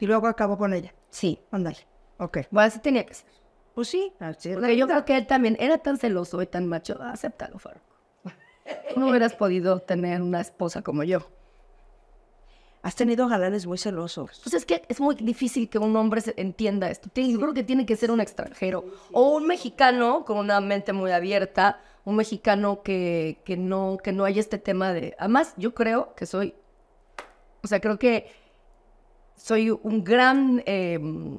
y luego acabo con ella. Sí. andale. Ok. Bueno, así tenía que ser. Pues sí. Porque yo creo que él también era tan celoso y tan macho. Acéptalo, Tú no hubieras podido tener una esposa como yo. Has tenido galanes muy celosos. Pues es que es muy difícil que un hombre se entienda esto. Yo creo que tiene que ser un extranjero. O un mexicano con una mente muy abierta. Un mexicano que, que no, que no haya este tema de... Además, yo creo que soy... O sea, creo que soy un gran, em,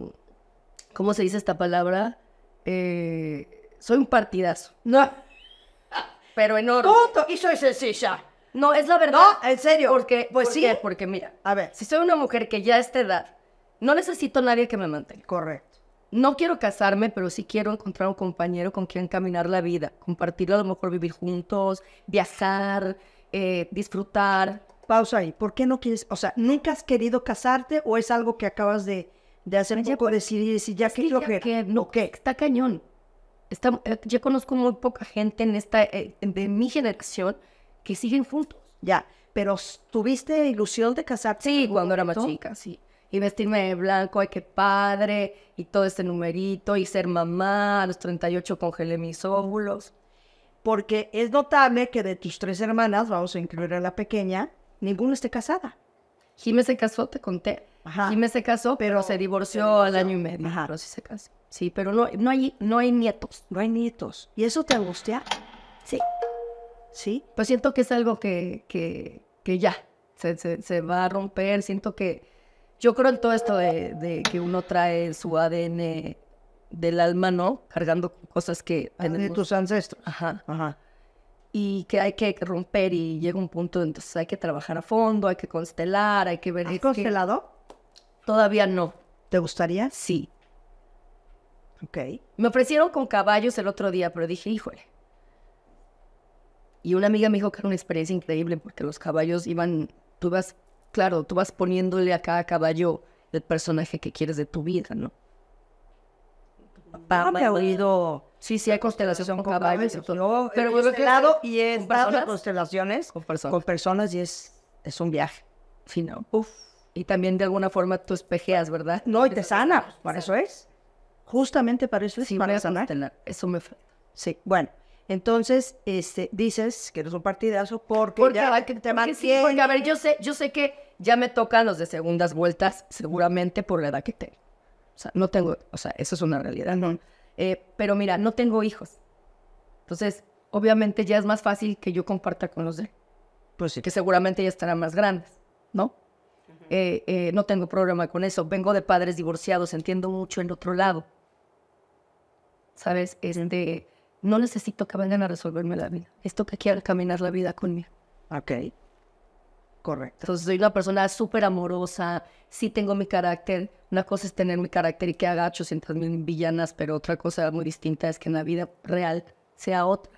¿cómo se dice esta palabra? Eh, soy un partidazo. No. Pero enorme. Punto. Y soy sencilla. No, es la verdad. No, en serio. Porque, pues sí. Porque mira, a ver, si soy una mujer que ya a esta edad, no necesito a nadie que me mantenga. Correcto. No quiero casarme, pero sí quiero encontrar un compañero con quien caminar la vida, compartirlo, a lo mejor vivir juntos, viajar, eh, disfrutar, pausa ahí. ¿Por qué no quieres? O sea, ¿nunca has querido casarte o es algo que acabas de, hacer un poco decidir y ya quiero que, no, que está cañón. Está, eh, yo conozco muy poca gente en esta, eh, de mi generación que siguen juntos. Ya, pero ¿tuviste ilusión de casarte? Sí, cuando era más chica, sí. Y vestirme de blanco, ay, qué padre, y todo este numerito, y ser mamá, a los 38 congelé mis óvulos porque es notable que de tus tres hermanas, vamos a incluir a la pequeña, ninguno esté casada. Jimé se casó, te conté. Ajá. Jimé se casó, pero se divorció, al año y medio. Ajá. Pero sí se casó. Sí, pero no, no, hay, no hay nietos. No hay nietos. ¿Y eso te angustia? Sí. ¿Sí? Pues siento que es algo que, que, ya se, va a romper. Siento que yo creo en todo esto de, que uno trae su ADN del alma, ¿no? Cargando cosas que... Ah, de tus ancestros. Ajá. Ajá y que hay que romper y llega un punto, entonces hay que trabajar a fondo, hay que constelar, hay que ver... ¿Has constelado? Todavía no. ¿Te gustaría? Sí. Ok. Me ofrecieron con caballos el otro día, pero dije, híjole. Y una amiga me dijo que era una experiencia increíble porque los caballos iban, tú vas, claro, tú vas poniéndole a cada caballo el personaje que quieres de tu vida, ¿no? Ah, me ha oído. Sí, sí, hay constelación con caballos. pero he este y constelaciones con personas. y es, es un viaje. Sí, Uf. Y también de alguna forma tú espejeas, ¿verdad? No, y te sana. Para eso es. Justamente para eso es. Sí, para sanar. Eso me. Sí, bueno. Entonces, este, dices que eres un partidazo porque, ya que te porque, porque, a ver, yo sé, yo sé que ya me tocan los de segundas vueltas, seguramente por la edad que tengo. O sea, no tengo, o sea, eso es una realidad, ¿no? Eh, pero mira, no tengo hijos. Entonces, obviamente ya es más fácil que yo comparta con los de él. Pues sí. Que seguramente ya estarán más grandes, ¿no? Eh, eh, no tengo problema con eso. Vengo de padres divorciados, entiendo mucho el otro lado. ¿Sabes? Es de, no necesito que vengan a resolverme la vida. Esto que quiero caminar la vida conmigo. Ok. Correcto. Entonces soy una persona súper amorosa, sí tengo mi carácter. Una cosa es tener mi carácter y que haga 800 mil villanas, pero otra cosa muy distinta es que en la vida real sea otra.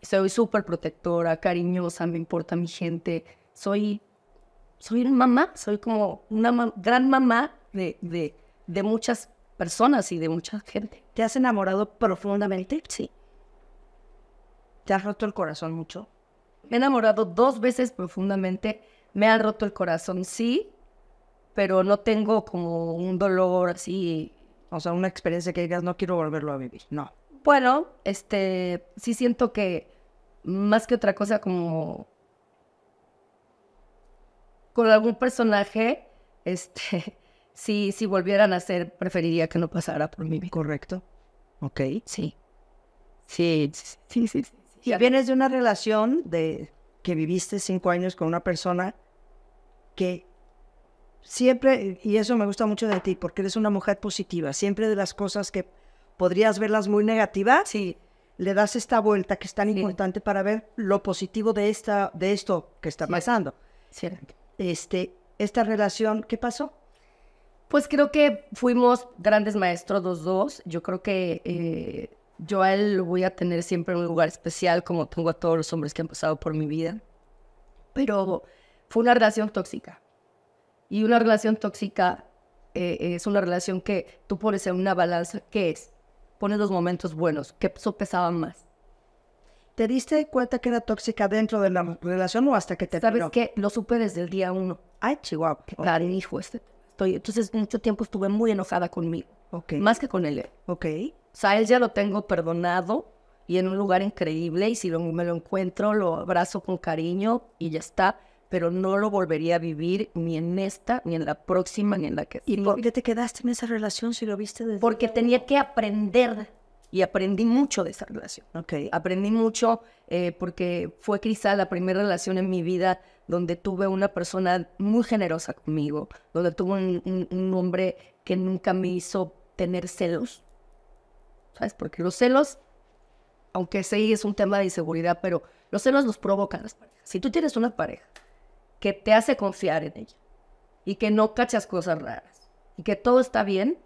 Soy súper protectora, cariñosa, me importa mi gente. Soy, soy una mamá, soy como una gran mamá de, de muchas personas y de mucha gente. ¿Te has enamorado profundamente? Sí. ¿Te has roto el corazón mucho? Me he enamorado dos veces profundamente me han roto el corazón, sí, pero no tengo como un dolor así, o sea, una experiencia que digas, no quiero volverlo a vivir, no. Bueno, este, sí siento que más que otra cosa como con algún personaje, este, *laughs* si, si volvieran a ser, preferiría que no pasara por mí. Correcto. Ok. Sí. Sí, sí, sí. sí. Si vienes de una relación de que viviste cinco años con una persona que siempre, y eso me gusta mucho de ti, porque eres una mujer positiva, siempre de las cosas que podrías verlas muy negativas, sí. le das esta vuelta que es tan importante para ver lo positivo de, esta, de esto que está sí. pasando. Este, esta relación, ¿qué pasó? Pues creo que fuimos grandes maestros dos dos. Yo creo que eh, yo a él lo voy a tener siempre un lugar especial, como tengo a todos los hombres que han pasado por mi vida. Pero fue una relación tóxica. Y una relación tóxica eh, es una relación que tú pones en una balanza que es, pones los momentos buenos, que pesaban más. ¿Te diste cuenta que era tóxica dentro de la relación o hasta que te ¿Sabes qué? Lo supe desde el día uno. Ay, chihuahua. Qué hijo este. Estoy, entonces, mucho tiempo estuve muy enojada conmigo. Ok. Más que con él. Eh. Ok. O sea, él ya lo tengo perdonado y en un lugar increíble. Y si lo, me lo encuentro, lo abrazo con cariño y ya está pero no lo volvería a vivir ni en esta, ni en la próxima, ni en la que... ¿Y por qué te quedaste en esa relación si lo viste desde... Porque tenía que aprender y aprendí mucho de esa relación. Okay. Aprendí mucho eh, porque fue quizá la primera relación en mi vida donde tuve una persona muy generosa conmigo, donde tuve un, un, un hombre que nunca me hizo tener celos. ¿Sabes? Porque los celos, aunque sí es un tema de inseguridad, pero los celos los provocan las parejas. Si tú tienes una pareja que te hace confiar en ella y que no cachas cosas raras y que todo está bien,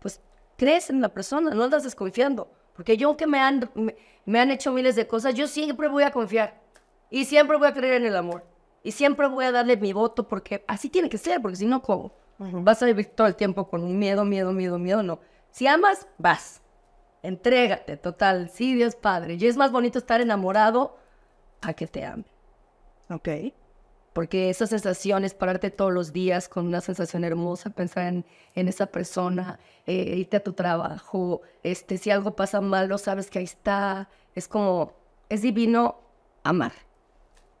pues crees en la persona, no andas desconfiando. Porque yo que me han, me, han hecho miles de cosas, yo siempre voy a confiar y siempre voy a creer en el amor y siempre voy a darle mi voto porque así tiene que ser, porque si no, ¿cómo? Vas a vivir todo el tiempo con miedo, miedo, miedo, miedo, no. Si amas, vas. Entrégate, total. Sí, Dios Padre. Y es más bonito estar enamorado a que te ame. Ok porque esa sensación es pararte todos los días con una sensación hermosa, pensar en, esa persona, eh, irte a tu trabajo, este, si algo pasa mal, lo sabes que ahí está, es como, es divino amar.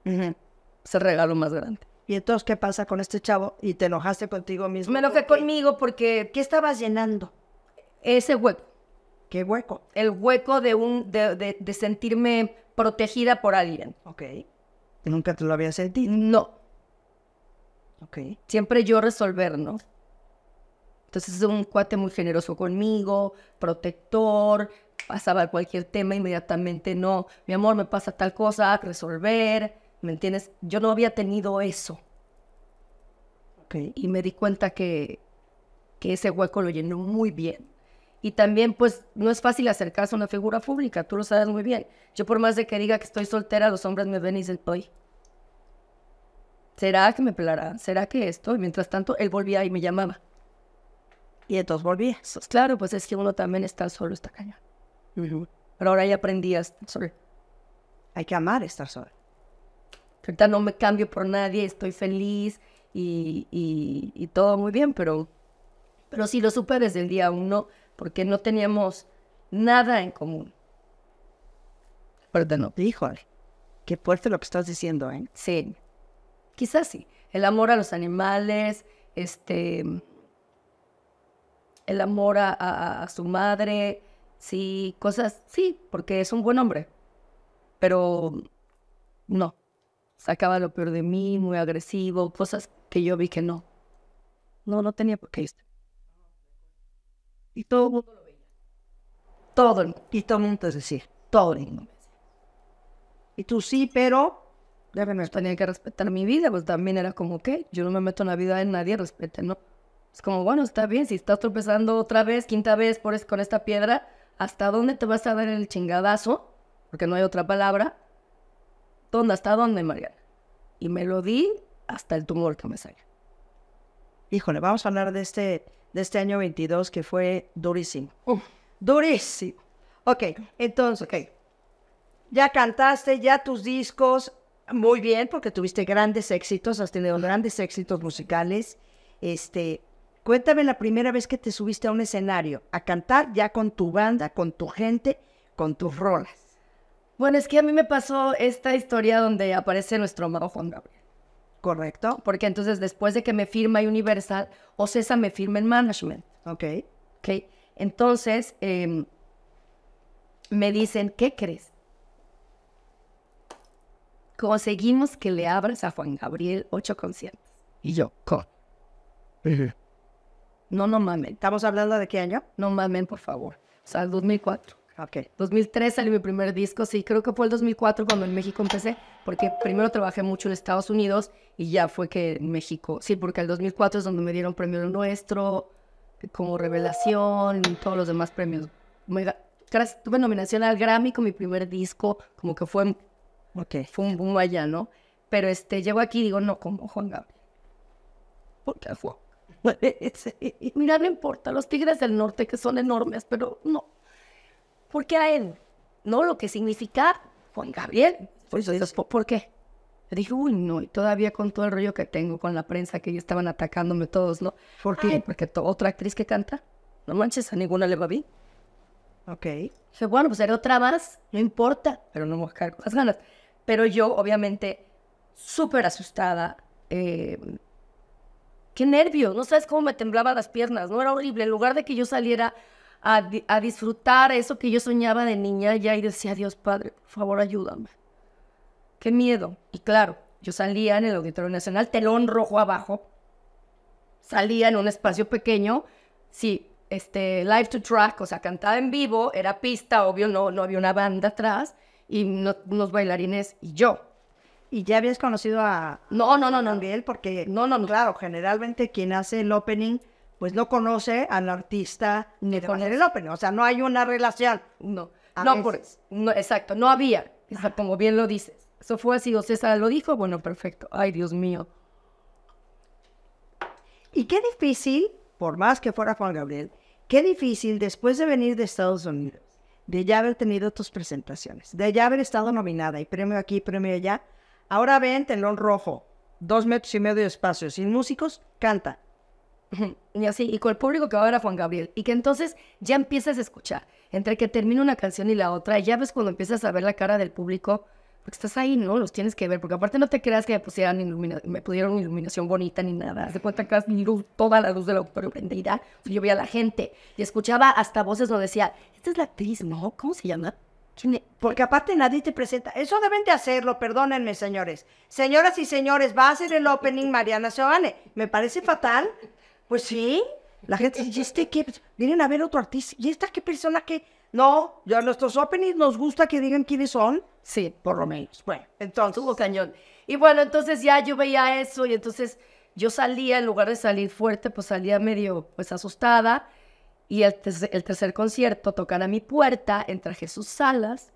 Es el regalo más grande. Y entonces, ¿qué pasa con este chavo? Y te enojaste contigo mismo. Me enojé conmigo porque... ¿Qué estabas llenando? Ese hueco. ¿Qué hueco? El hueco de, un, de, sentirme protegida por alguien. Ok ¿Nunca te lo había sentido? No. Ok. Siempre yo resolver, ¿no? Entonces es un cuate muy generoso conmigo, protector, pasaba cualquier tema inmediatamente, no, mi amor, me pasa tal cosa, resolver, ¿me entiendes? Yo no había tenido eso. Okay. Y me di cuenta que, que ese hueco lo llenó muy bien. Y también, pues, no es fácil acercarse a una figura pública, tú lo sabes muy bien. Yo por más de que diga que estoy soltera, los hombres me ven y dicen, ¿será que me pelarán ¿Será que esto? Y mientras tanto, él volvía y me llamaba. Y entonces volvía. claro, pues es que uno también está solo, está cañón. Pero ahora ya aprendí a estar solo. Hay que amar estar solo. Ahorita no me cambio por nadie, estoy feliz y, y, y todo muy bien, pero, pero sí lo supe desde el día uno porque no teníamos nada en común. Perdón, híjole, qué fuerte lo que estás diciendo, ¿eh? Sí, quizás sí. El amor a los animales, este, el amor a, su madre, sí, cosas, sí, porque es un buen hombre, pero no, sacaba lo peor de mí, muy agresivo, cosas que yo vi que no. No, no tenía por qué. Y todo el mundo lo veía. Todo el, mundo. y todo el mundo te decía, todo el mundo. Y tú sí, pero ya tenía que respetar mi vida, pues también era como que yo no me meto en la vida de nadie, respete ¿no? Es como, bueno, está bien, si estás tropezando otra vez, quinta vez por es, con esta piedra, ¿hasta dónde te vas a dar el chingadazo? Porque no hay otra palabra. ¿Dónde? ¿Hasta dónde, Mariana? Y me lo di hasta el tumor que me sale. Híjole, vamos a hablar de este de este año 22 que fue durísimo. durísimo. Ok, entonces, okay. ya cantaste, ya tus discos, muy bien, porque tuviste grandes éxitos, has tenido grandes éxitos musicales. Este, cuéntame la primera vez que te subiste a un escenario a cantar ya con tu banda, con tu gente, con tus rolas. Bueno, es que a mí me pasó esta historia donde aparece nuestro amado Juan Gabriel. Correcto. Porque entonces después de que me firma Universal, o César me firma en management. Ok. Ok. Entonces em, me dicen, ¿qué crees? Conseguimos que le abras a Juan Gabriel ocho conciertos. Y yo, con. no, no mames. ¿Estamos hablando de qué año? No mames, por favor. O sea, 2004. Ok. 2003 salió mi primer disco, sí, creo que fue el 2004 cuando en México empecé, porque primero trabajé mucho en Estados Unidos y ya fue que en México, sí, porque el 2004 es donde me dieron premio nuestro, como revelación y todos los demás premios. tuve nominación al Grammy con mi primer disco, como que fue, fue un boom allá, ¿no? Pero este, llego aquí y digo, no, como Juan Gabriel. ¿Por qué fue? *laughs* Mira, no importa, los Tigres del Norte que son enormes, pero no, porque a él? No, lo que significa Juan Gabriel. Por eso dices, ¿por qué? Le dije, uy, no, y todavía con todo el rollo que tengo con la prensa, que ellos estaban atacándome todos, ¿no? ¿Por qué? porque otra actriz que canta, no manches, a ninguna le va bien. Ok. Dije, bueno, pues era otra más, no importa, pero no me voy a con las ganas. Pero yo, obviamente, súper asustada, eh, qué nervios, no sabes cómo me temblaban las piernas, no era horrible, en lugar de que yo saliera a, disfrutar eso que yo soñaba de niña ya y decía, Dios Padre, por favor, ayúdame. Qué miedo. Y claro, yo salía en el Auditorio Nacional, telón rojo abajo, salía en un espacio pequeño, sí, este, live to track, o sea, cantaba en vivo, era pista, obvio, no, no había una banda atrás, y unos bailarines y yo. ¿Y ya habías conocido a... No, no, no, no. Miguel porque... No, no, no. Claro, generalmente quien hace el opening pues no conoce al artista ni con el open. O sea, no hay una relación. No, no, por, no, exacto, no había, como bien lo dices. Eso fue así, o César lo dijo, bueno, perfecto. Ay, Dios mío. Y qué difícil, por más que fuera Juan Gabriel, qué difícil después de venir de Estados Unidos, de ya haber tenido tus presentaciones, de ya haber estado nominada y premio aquí, premio allá, ahora ven telón rojo, dos metros y medio de espacio, sin músicos, canta. *laughs* y así, y con el público que va a ver a Juan Gabriel, y que entonces ya empiezas a escuchar, entre que termina una canción y la otra, ya ves cuando empiezas a ver la cara del público, porque estás ahí, ¿no? Los tienes que ver, porque aparte no te creas que me pusieran me pudieron iluminación bonita ni nada, se cuenta que has toda la luz del auditorio prendida, yo veía a la gente, y escuchaba hasta voces donde decía, esta es la actriz, ¿no? ¿Cómo se llama? Porque aparte nadie te presenta. Eso deben de hacerlo, perdónenme, señores. Señoras y señores, va a ser el opening Mariana Seoane. Me parece fatal pues sí. La gente dice, ¿y este qué? Pues, vienen a ver otro artista. ¿Y esta qué persona que No, ya nuestros openings nos gusta que digan quiénes son. Sí. Por lo menos. Bueno, entonces. Hubo cañón. Y bueno, entonces ya yo veía eso y entonces yo salía, en lugar de salir fuerte, pues salía medio pues asustada. Y el, tercer concierto tocar a mi puerta, entra Jesús Salas.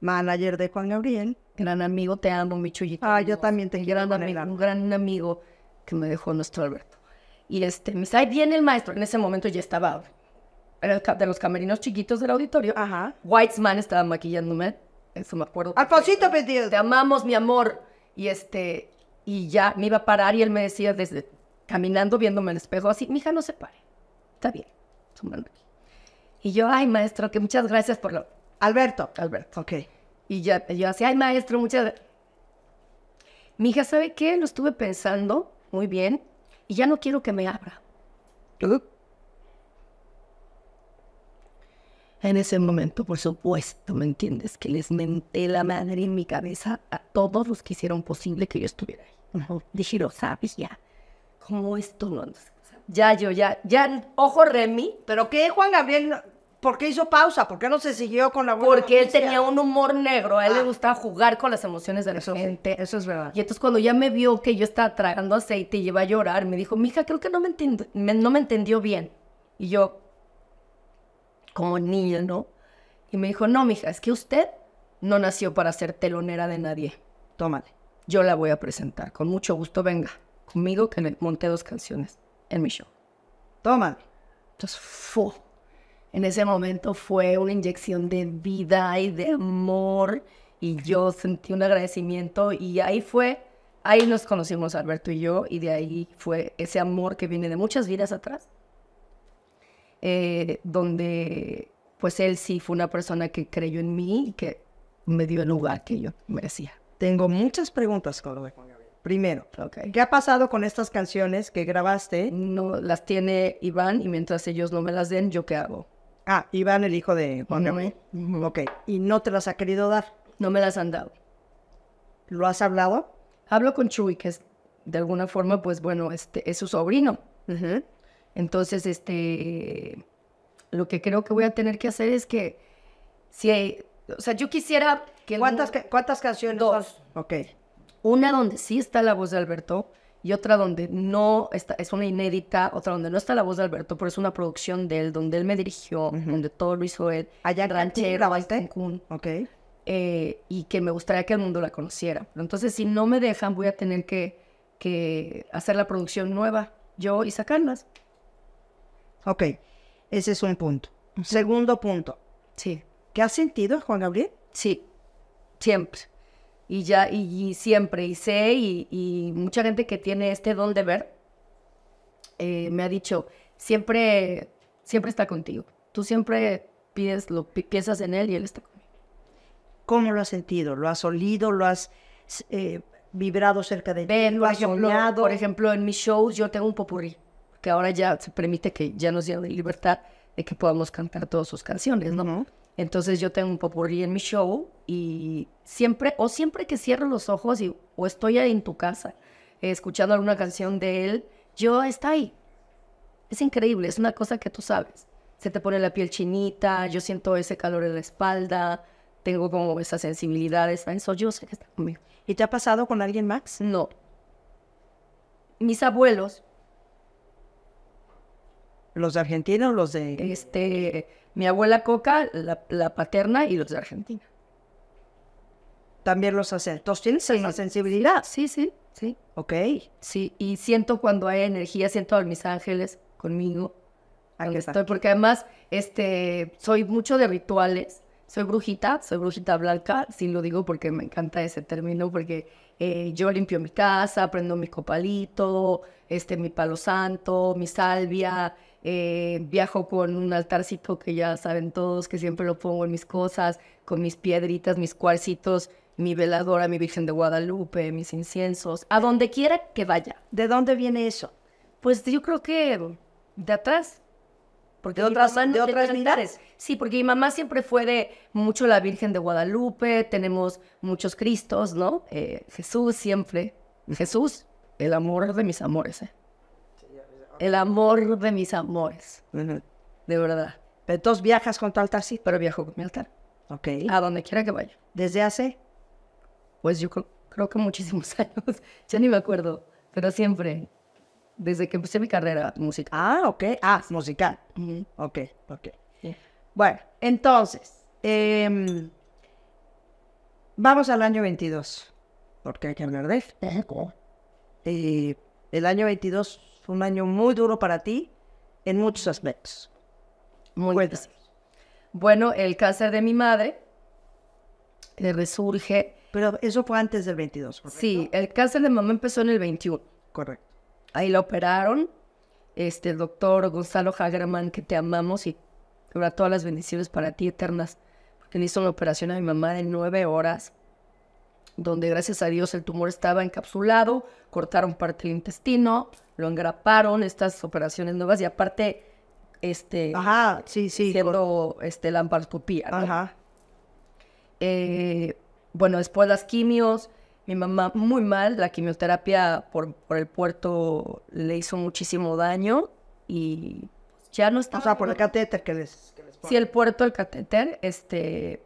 Manager de Juan Gabriel. Gran amigo, te amo, mi chullito. Ah, yo también te quiero. Gran amigo, un gran amigo que me dejó nuestro Alberto. Y este, me dice, ahí viene el maestro. En ese momento ya estaba, era de los camerinos chiquitos del auditorio. Ajá. Whitesman estaba maquillándome, eso me acuerdo. Alfonsito Pedido. Pues, Te amamos, mi amor. Y este, y ya me iba a parar y él me decía desde, caminando, viéndome en el espejo, así, mija, no se pare. Está bien, Y yo, ay, maestro, que muchas gracias por lo... Alberto. Alberto. Ok. Y ya, yo así, ay, maestro, muchas gracias. Mi hija, ¿sabe qué? Lo estuve pensando muy bien y ya no quiero que me abra. En ese momento, por supuesto, ¿me entiendes? Que les menté la madre en mi cabeza a todos los que hicieron posible que yo estuviera ahí. Uh sabes ya. ¿Cómo esto no? Ya, yo, ya, ya, ojo Remy, pero qué, Juan Gabriel, ¿Por qué hizo pausa? ¿Por qué no se siguió con la buena Porque él tenía un humor negro. A él le ah. gustaba jugar con las emociones de la gente. eso es verdad. Y entonces cuando ya me vio que yo estaba tragando aceite y iba a llorar, me dijo, mija, creo que no me, no me entendió bien. Y yo, como niña, ¿no? Y me dijo, no, mija, es que usted no nació para ser telonera de nadie. Tómale. Yo la voy a presentar. Con mucho gusto, venga. Conmigo que monté dos canciones en mi show. Tómale. Entonces, fue en ese momento fue una inyección de vida y de amor y yo sentí un agradecimiento y ahí fue, ahí nos conocimos Alberto y yo y de ahí fue ese amor que viene de muchas vidas atrás, eh, donde pues él sí fue una persona que creyó en mí y que me dio el lugar que yo merecía. Tengo muchas preguntas con Primero, ¿qué ha pasado con estas canciones que grabaste? No las tiene Iván y mientras ellos no me las den, ¿yo qué hago? Ah, Iván, el hijo de Juan me... Ok. ¿Y no te las ha querido dar? No me las han dado. ¿Lo has hablado? Hablo con Chuy, que es de alguna forma, pues bueno, este, es su sobrino. Entonces, este, lo que creo que voy a tener que hacer es que, si o sea, yo quisiera que... ¿Cuántas, canciones? Dos. Ok. Una donde sí está la voz de Alberto, y otra donde no está, es una inédita, otra donde no está la voz de Alberto, pero es una producción de él, donde él me dirigió, donde todo lo hizo él. Allá ranchero, en En ok. Eh, y que me gustaría que el mundo la conociera. entonces, si no me dejan, voy a tener que, que hacer la producción nueva, yo y sacarlas. Ok, ese es un punto. Segundo punto. Sí. ¿Qué has sentido, Juan Gabriel? Sí, siempre y ya, y, siempre, y sé, y, mucha gente que tiene este don de ver, eh, me ha dicho, siempre, siempre está contigo. Tú siempre pides, lo, piensas en él y él está conmigo. ¿Cómo lo has sentido? ¿Lo has olido? ¿Lo has eh, vibrado cerca de él? ¿Lo has soñado? Por ejemplo, en mis shows yo tengo un popurrí, que ahora ya se permite que ya nos dieron libertad de que podamos cantar todas sus canciones, ¿no? Entonces yo tengo un popurrí en mi show y siempre, o siempre que cierro los ojos y, o estoy ahí en tu casa eh, escuchando alguna canción de él, yo está ahí. Es increíble, es una cosa que tú sabes. Se te pone la piel chinita, yo siento ese calor en la espalda, tengo como esa sensibilidades. eso yo sé que está conmigo. ¿Y te ha pasado con alguien, Max? No. Mis abuelos. ¿Los argentinos los de...? Este mi abuela Coca, la, paterna y los de Argentina. También los acentos. ¿Tienes una sensibilidad? Sí, sí, sí. Ok. Sí, y siento cuando hay energía, siento a mis ángeles conmigo. Ahí Estoy, porque además este, soy mucho de rituales. Soy brujita, soy brujita blanca, sí lo digo porque me encanta ese término, porque eh, yo limpio mi casa, prendo mi copalito, este, mi palo santo, mi salvia, eh, viajo con un altarcito que ya saben todos, que siempre lo pongo en mis cosas, con mis piedritas, mis cuarcitos, mi veladora, mi Virgen de Guadalupe, mis inciensos, a donde quiera que vaya. ¿De dónde viene eso? Pues yo creo que de atrás. Porque de otras, de otras Sí, porque mi mamá siempre fue de mucho la Virgen de Guadalupe, tenemos muchos Cristos, ¿no? Eh, Jesús siempre. Jesús, el amor de mis amores, ¿eh? el amor de mis amores. De verdad. Entonces viajas con tu altar, sí, pero viajo con mi altar. Ok. A donde quiera que vaya. Desde hace, pues yo creo que muchísimos *laughs* años, ya ni me acuerdo, pero siempre, desde que empecé mi carrera musical. Ah, ok. Ah, musical. Ok, ok. Bueno, entonces, em, vamos al año 22, porque hay que hablar de Y eh, el año 22 fue un año muy duro para ti en muchos aspectos. Muy bueno. Bueno, el cáncer de mi madre le eh, resurge. Pero eso fue antes del 22, ¿correcto? Sí, el cáncer de mamá empezó en el 21. Correcto. Ahí la operaron. Este, el doctor Gonzalo Hagerman, que te amamos y ahora todas las bendiciones para ti eternas, porque le hizo una operación a mi mamá de nueve horas donde gracias a Dios el tumor estaba encapsulado, cortaron parte del intestino, lo engraparon, estas operaciones nuevas y aparte, este, Ajá, sí, sí, siendo este, la amparoscopía. ¿no? Ajá. Eh, bueno, después las quimios, mi mamá muy mal, la quimioterapia por, el puerto le hizo muchísimo daño y ya no está. O sea, por el catéter que les, que les Sí, el puerto, el catéter, este,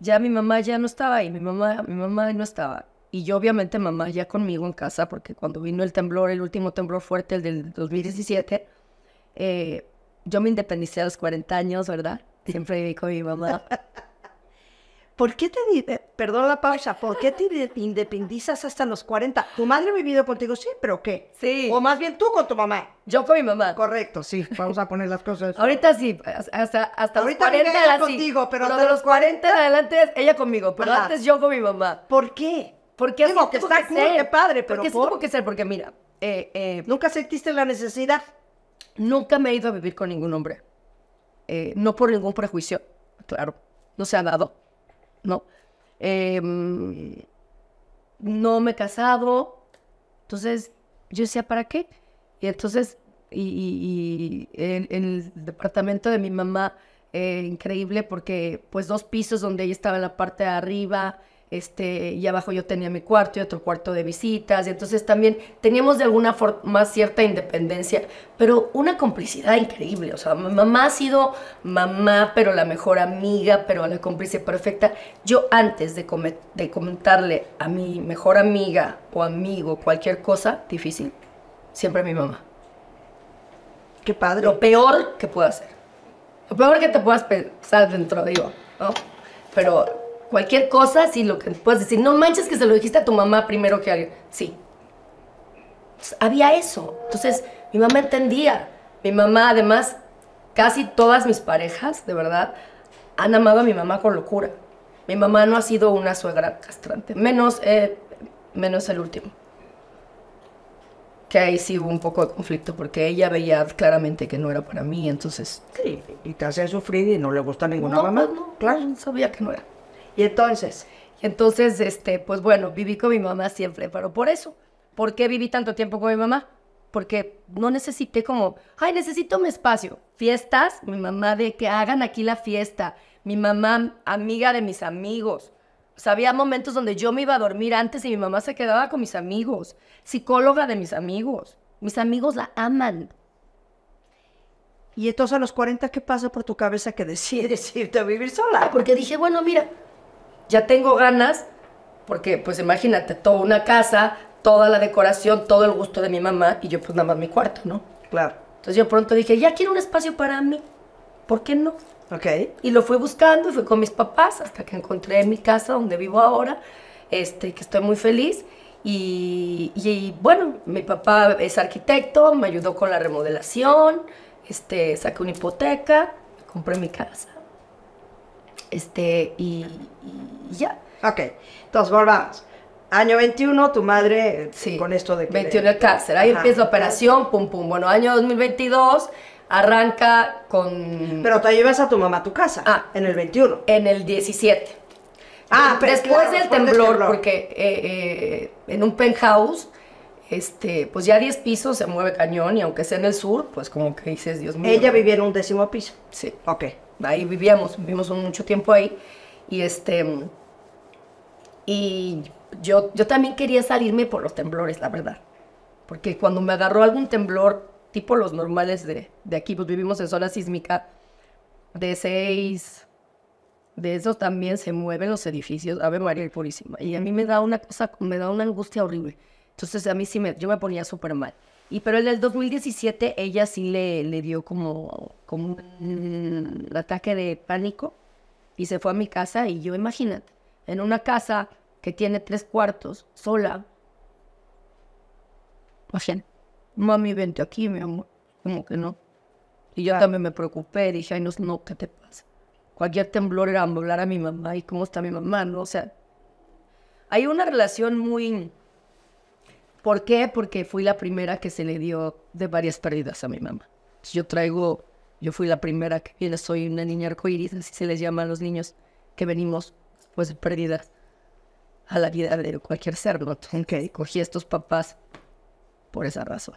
ya mi mamá ya no estaba ahí, mi mamá, mi mamá no estaba. Y yo obviamente mamá ya conmigo en casa, porque cuando vino el temblor, el último temblor fuerte, el del 2017, eh, yo me independicé a los 40 años, ¿verdad? Siempre viví con mi mamá. *laughs* ¿Por qué te, eh, perdón la pausa, ¿por qué te independizas hasta los 40? ¿Tu madre ha vivido contigo? Sí, pero ¿qué? Sí. O más bien tú con tu mamá. Yo con mi mamá. Correcto, sí, vamos a poner las cosas. *laughs* Ahorita sí, hasta, hasta Ahorita los 40 ella contigo, pero, hasta de los 40, adelante ella conmigo, pero antes yo con mi mamá. ¿Por qué? Porque es como que está cool, qué padre, pero porque por... que ser, porque mira, eh, eh, nunca sentiste la necesidad. Nunca me he ido a vivir con ningún hombre. no por ningún prejuicio, claro, no se ha dado ¿no? Em, no me he casado. Entonces, yo decía, ¿para qué? Y entonces, y, en, el departamento de mi mamá, eh, increíble, porque pues dos pisos donde ella estaba en la parte de arriba, este, y abajo yo tenía mi cuarto y otro cuarto de visitas, y entonces también teníamos de alguna forma cierta independencia, pero una complicidad increíble, o sea, mi mamá ha sido mamá, pero la mejor amiga, pero la cómplice perfecta. Yo antes de, comentarle a mi mejor amiga o amigo cualquier cosa difícil, siempre a mi mamá. Qué padre. Lo peor que puedo hacer. Lo peor que te puedas pensar dentro, digo, ¿no? Pero cualquier cosa, sí, lo que puedes decir, no manches que se lo dijiste a tu mamá primero que a alguien. Sí. había eso. Entonces, mi mamá entendía. Mi mamá, además, casi todas mis parejas, de verdad, han amado a mi mamá con locura. Mi mamá no ha sido una suegra castrante, menos, eh, menos el último. Que ahí sí hubo un poco de conflicto porque ella veía claramente que no era para mí, entonces. Sí, y te hacía sufrir y no le gusta ninguna mamá. Pues claro. Sabía que no era. ¿Y entonces? entonces, este, pues bueno, viví con mi mamá siempre, pero por eso. ¿Por qué viví tanto tiempo con mi mamá? Porque no necesité como, ay, necesito mi espacio. Fiestas, mi mamá de que hagan aquí la fiesta. Mi mamá, amiga de mis amigos. O sea, había momentos donde yo me iba a dormir antes y mi mamá se quedaba con mis amigos. Psicóloga de mis amigos. Mis amigos la aman. Y entonces a los 40, ¿qué pasa por tu cabeza que decides *laughs* irte a vivir sola? Porque dije, bueno, mira, ya tengo ganas, porque pues imagínate, toda una casa, toda la decoración, todo el gusto de mi mamá y yo pues nada más mi cuarto, ¿no? Claro. Entonces yo pronto dije, ya quiero un espacio para mí, ¿por qué no? Ok. Y lo fui buscando, y fui con mis papás hasta que encontré mi casa donde vivo ahora, este, que estoy muy feliz. Y, y bueno, mi papá es arquitecto, me ayudó con la remodelación, este, saqué una hipoteca, compré mi casa. Este, y, ya. Ok, entonces volvamos. Año 21, tu madre sí, con esto de que 21 el cáncer. Ahí empieza la operación, pum, pum. Bueno, año 2022 arranca con... Pero te llevas a tu mamá a tu casa. Ah, en el 21. En el 17. Ah, pero después del temblor, porque eh, eh, en un penthouse, este, pues ya 10 pisos se mueve cañón y aunque sea en el sur, pues como que dices, Dios mío. Ella vivía en un décimo piso. Sí. Ok ahí vivíamos, vivimos mucho tiempo ahí. Y este. Y yo, yo también quería salirme por los temblores, la verdad. Porque cuando me agarró algún temblor, tipo los normales de, de aquí, pues vivimos en zona sísmica de seis, De eso también se mueven los edificios. Ave María el Purísima. Y a mí me da una cosa, me da una angustia horrible. Entonces a mí sí me, yo me ponía súper mal. Y pero en el 2017 ella sí le, le dio como, como un ataque de pánico y se fue a mi casa y yo imagínate, en una casa que tiene tres cuartos, sola. Imagínate. Pues, mami, vente aquí, mi amor. Como que no. Y yo también me preocupé, dije, ay, no, no, ¿qué te pasa? Cualquier temblor era hablar a mi mamá y cómo está mi mamá, ¿no? O sea, hay una relación muy ¿Por qué? Porque fui la primera que se le dio de varias pérdidas a mi mamá. Yo traigo, yo fui la primera que soy una niña arcoíris, así se les llama a los niños que venimos pues, de pérdidas a la vida de cualquier ser. ¿no? Cogí a estos papás por esa razón.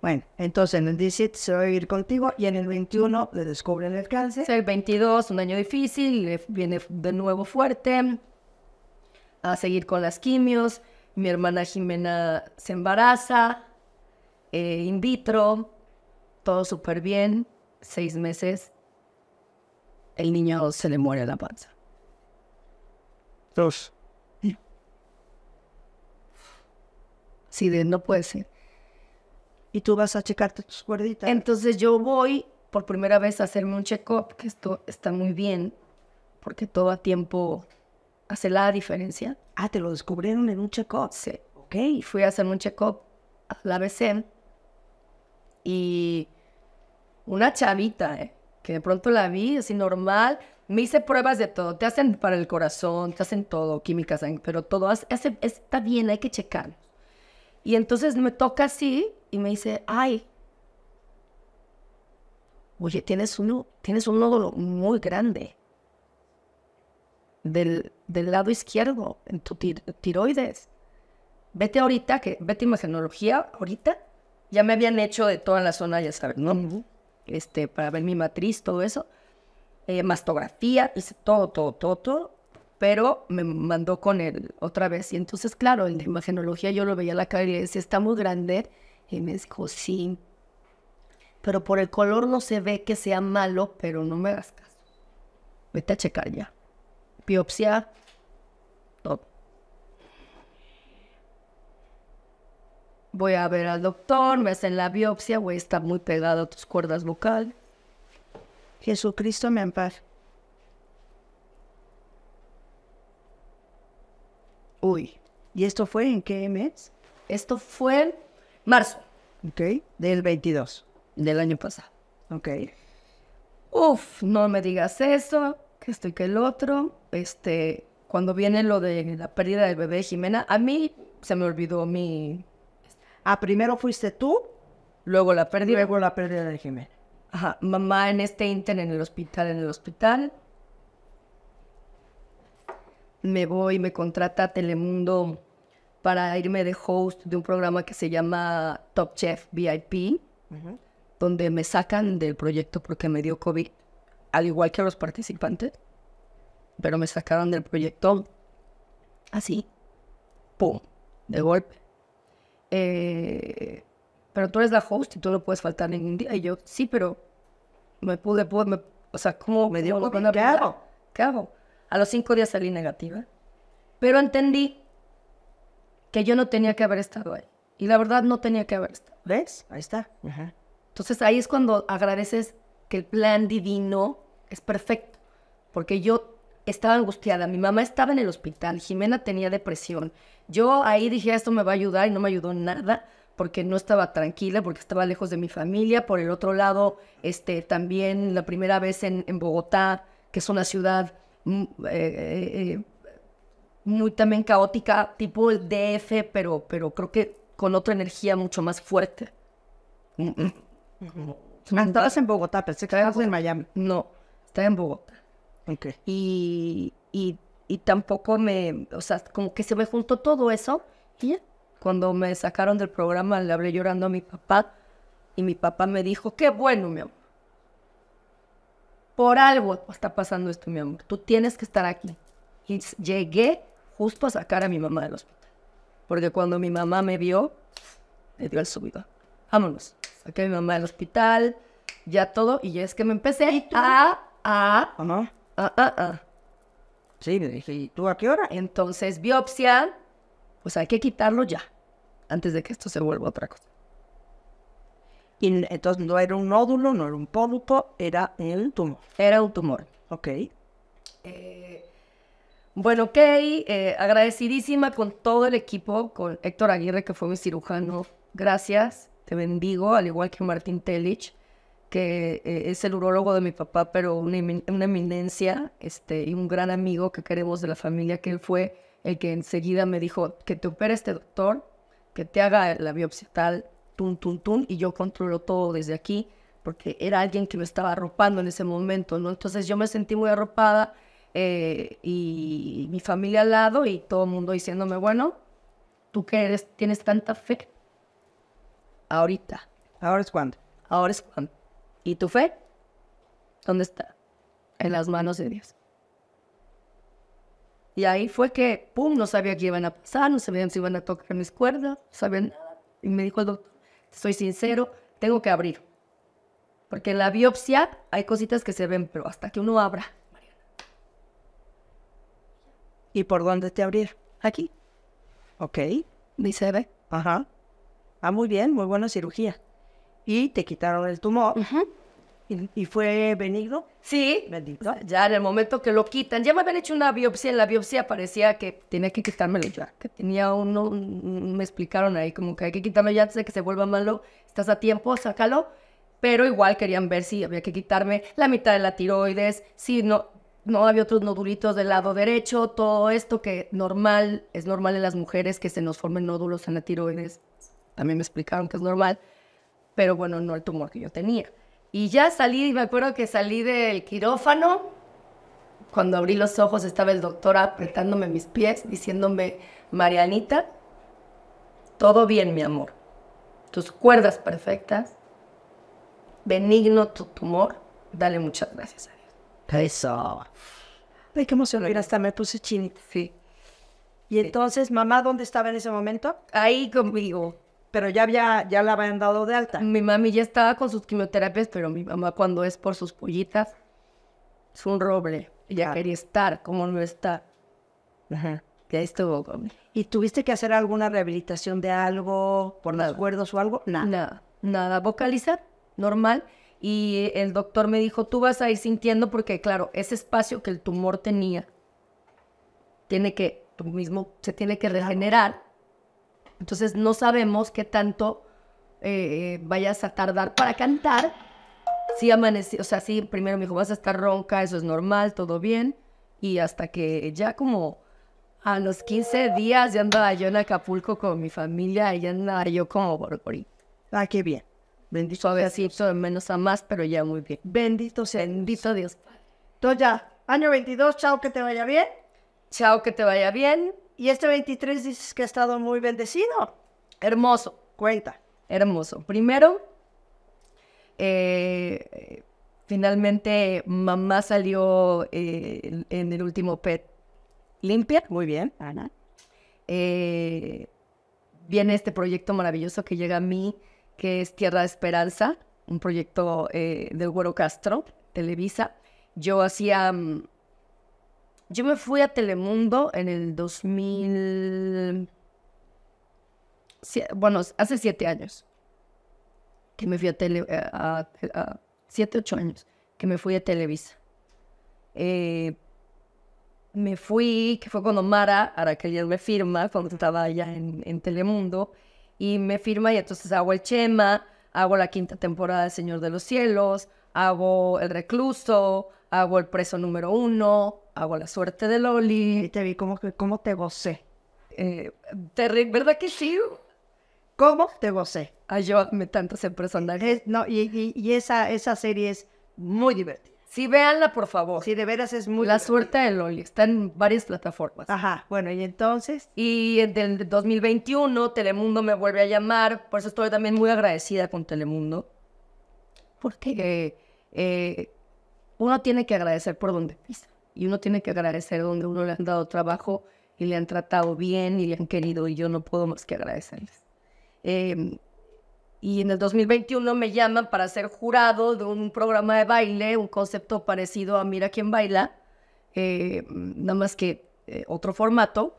Bueno, entonces en el 17 se va a vivir contigo y en el 21 le descubren el cáncer. El 22, un año difícil, viene de nuevo fuerte, a seguir con las quimios mi hermana Jimena se embaraza, eh, in vitro, todo súper bien, seis meses, el niño se le muere la panza. Dos. Sí, no puede ser. Y tú vas a checarte tus cuerditas. Entonces yo voy por primera vez a hacerme un check-up, que esto está muy bien, porque todo a tiempo hace la diferencia. Ah, te lo descubrieron en un check-up. Sí. Ok. Fui a hacer un check-up la BC y una chavita, ¿eh? que de pronto la vi así normal. Me hice pruebas de todo. Te hacen para el corazón, te hacen todo, químicas, pero todo. está bien, hay que checar. Y entonces me toca así y me dice, ay, oye, tienes un, tienes un nódulo muy grande del, del lado izquierdo, en tu tiroides. Vete ahorita, que vete imagenología ahorita. Ya me habían hecho de toda la zona, ya sabes, ¿no? Este, para ver mi matriz, todo eso. Eh, mastografía, hice todo, todo, todo, todo. Pero me mandó con él otra vez. Y entonces, claro, el de imagenología yo lo veía la cara y le decía, está muy grande. Y me dijo, sí. Pero por el color no se ve que sea malo, pero no me das caso. Vete a checar ya biopsia, Voy a ver al doctor, me hacen la biopsia, güey, está muy pegado a tus cuerdas vocales. Jesucristo me amparo. Uy, ¿y esto fue en qué mes? Esto fue en marzo. Ok. Del 22. Del año pasado. Ok. Uf, no me digas eso, que estoy que el otro este, cuando viene lo de la pérdida del bebé Jimena, a mí se me olvidó mi... Ah, primero fuiste tú, luego la pérdida. Luego la pérdida de Jimena. Ajá, mamá en este inter, en el hospital, en el hospital. Me voy, me contrata Telemundo para irme de host de un programa que se llama Top Chef VIP, donde me sacan del proyecto porque me dio COVID, al igual que los participantes pero me sacaron del proyecto así, ¡pum!, de golpe. Eh, pero tú eres la host y tú no puedes faltar ningún día. Y yo, sí, pero me pude, pude o sea, ¿cómo me dio? ¿Qué hago? ¿Qué hago? A los cinco días salí negativa, pero entendí que yo no tenía que haber estado ahí. Y la verdad no tenía que haber estado. ¿Ves? Ahí está. Entonces ahí es cuando agradeces que el plan divino es perfecto, porque yo estaba angustiada, mi mamá estaba en el hospital, Jimena tenía depresión. Yo ahí dije, esto me va a ayudar y no me ayudó nada porque no estaba tranquila, porque estaba lejos de mi familia. Por el otro lado, este, también la primera vez en, Bogotá, que es una ciudad mm, eh, eh, eh, muy también caótica, tipo el DF, pero, pero creo que con otra energía mucho más fuerte. Mm, mm. Estabas en Bogotá, pensé que estabas en Miami. No, estaba en Bogotá. Y, tampoco me, o sea, como que se me juntó todo eso. Y cuando me sacaron del programa le hablé llorando a mi papá y mi papá me dijo, qué bueno, mi amor. Por algo está pasando esto, mi amor. Tú tienes que estar aquí. Y llegué justo a sacar a mi mamá del hospital. Porque cuando mi mamá me vio, me dio el subido. Vámonos. Saqué a mi mamá del hospital, ya todo, y ya es que me empecé a, a, a, ah, ah, ah. Sí, ¿y tú a qué hora? Entonces, biopsia, pues hay que quitarlo ya, antes de que esto se vuelva otra cosa. Y entonces no era un nódulo, no era un pólipo, era el tumor. Era un tumor. Ok. Eh, bueno, ok, eh, agradecidísima con todo el equipo, con Héctor Aguirre, que fue mi cirujano. Gracias, te bendigo, al igual que Martín Telich que eh, es el urólogo de mi papá, pero una, eminencia este, y un gran amigo que queremos de la familia, que él fue el que enseguida me dijo que te opere este doctor, que te haga la biopsia tal, tun, tun, tun, y yo controlo todo desde aquí, porque era alguien que me estaba arropando en ese momento, ¿no? Entonces yo me sentí muy arropada eh, y, mi familia al lado y todo el mundo diciéndome, bueno, tú que eres, tienes tanta fe, ahorita. Ahora es cuando. Ahora es cuando. ¿Y tu fe? ¿Dónde está? En las manos de Dios. Y ahí fue que, pum, no sabía qué iban a pasar, no sabían si iban a tocar mis cuerdas, no sabían nada. Y me dijo el doctor, soy sincero, tengo que abrir. Porque en la biopsia hay cositas que se ven, pero hasta que uno abra. ¿Y por dónde te abrir? Aquí. Ok. dice ve. Ajá. Ah, muy bien, muy buena cirugía y te quitaron el tumor. y, fue benigno? Sí. Bendito. Ya en el momento que lo quitan, ya me habían hecho una biopsia, en la biopsia parecía que tenía que quitármelo ya, que tenía uno, me explicaron ahí como que hay que quitarme ya antes de que se vuelva malo, estás a tiempo, sácalo. Pero igual querían ver si había que quitarme la mitad de la tiroides, si no, no había otros nodulitos del lado derecho, todo esto que normal, es normal en las mujeres que se nos formen nódulos en la tiroides. También me explicaron que es normal pero bueno, no el tumor que yo tenía. Y ya salí, me acuerdo que salí del quirófano, cuando abrí los ojos estaba el doctor apretándome mis pies, diciéndome, Marianita, todo bien, mi amor, tus cuerdas perfectas, benigno tu tumor, dale muchas gracias a Dios. Eso. Ay, qué emoción, hasta me puse chinita. Sí. Y entonces, mamá, ¿dónde estaba en ese momento? Ahí conmigo pero ya ya la habían dado de alta. Mi mami ya estaba con sus quimioterapias, pero mi mamá cuando es por sus pollitas, es un roble. Ella quería estar como no está. Ajá. Ya estuvo ¿Y tuviste que hacer alguna rehabilitación de algo, por los cuerdos o algo? Nada. Nada, nada. Vocalizar, normal. Y el doctor me dijo, tú vas a ir sintiendo porque, claro, ese espacio que el tumor tenía, tiene que, tú mismo, se tiene que regenerar entonces no sabemos qué tanto eh, eh, vayas a tardar para cantar. Sí amaneció, o sea, sí, primero me dijo, vas a estar ronca, eso es normal, todo bien. Y hasta que ya como a los 15 días ya andaba yo en Acapulco con mi familia y ya andaba yo como borborí. Ah, qué bien. Bendito eso de menos a más, pero ya muy bien. Bendito sea. Bendito Dios. Entonces ya, año 22, chao, que te vaya bien. Chao, que te vaya bien. Y este 23 dices que ha estado muy bendecido. Hermoso. Cuenta. Hermoso. Primero, eh, finalmente mamá salió eh, en el último PET limpia. Muy bien, Ana. Eh, viene este proyecto maravilloso que llega a mí, que es Tierra de Esperanza, un proyecto del Güero Castro, Televisa. Yo hacía mm, yo me fui a Telemundo en el 2000. Bueno, hace siete años que me fui a Tele. Eh, siete, ocho años que me fui a Televisa. Eh, me fui, que fue cuando Mara ella me firma, cuando estaba allá en, en, Telemundo, y me firma y entonces hago el Chema, hago la quinta temporada de Señor de los Cielos, hago El Recluso, hago el preso número uno, hago la suerte de Loli. Y te vi como, te gocé. Eh, ¿Verdad que sí? ¿Cómo te gocé? Ay, yo me tanto personaje. no, y, esa, esa serie es muy divertida. Sí, véanla, por favor. Sí, de veras es muy... La suerte de Loli. Está en varias plataformas. Ajá. Bueno, ¿y entonces? Y en el 2021 Telemundo me vuelve a llamar. Por eso estoy también muy agradecida con Telemundo. Porque uno tiene que agradecer por donde pisa y uno tiene que agradecer donde uno le han dado trabajo y le han tratado bien y le han querido y yo no puedo más que agradecerles. Em, y en el 2021 me llaman para ser jurado de un programa de baile, un concepto parecido a Mira quién baila, eh, nada más que eh, otro formato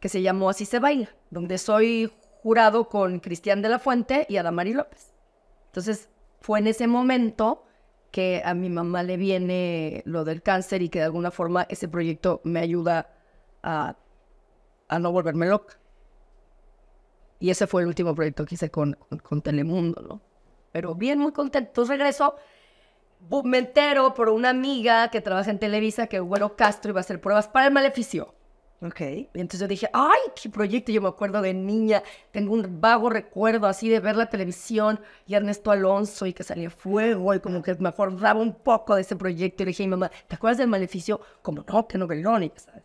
que se llamó Así se baila, donde soy jurado con Cristian de la Fuente y Adamari López. Entonces fue en ese momento que a mi mamá le viene lo del cáncer y que de alguna forma ese proyecto me ayuda a, a no volverme loca. Y ese fue el último proyecto que hice con, con, Telemundo, ¿no? Pero bien, muy contento. Entonces regreso, me entero por una amiga que trabaja en Televisa que Bueno Castro iba a hacer pruebas para el maleficio. Ok. Y entonces yo dije, ¡ay, qué proyecto! Yo me acuerdo de niña, tengo un vago recuerdo así de ver la televisión y Ernesto Alonso y que salía fuego y como que me acordaba un poco de ese proyecto. Y le dije a mi mamá, ¿te acuerdas del maleficio? Como no, que no, que no, ¿sabes?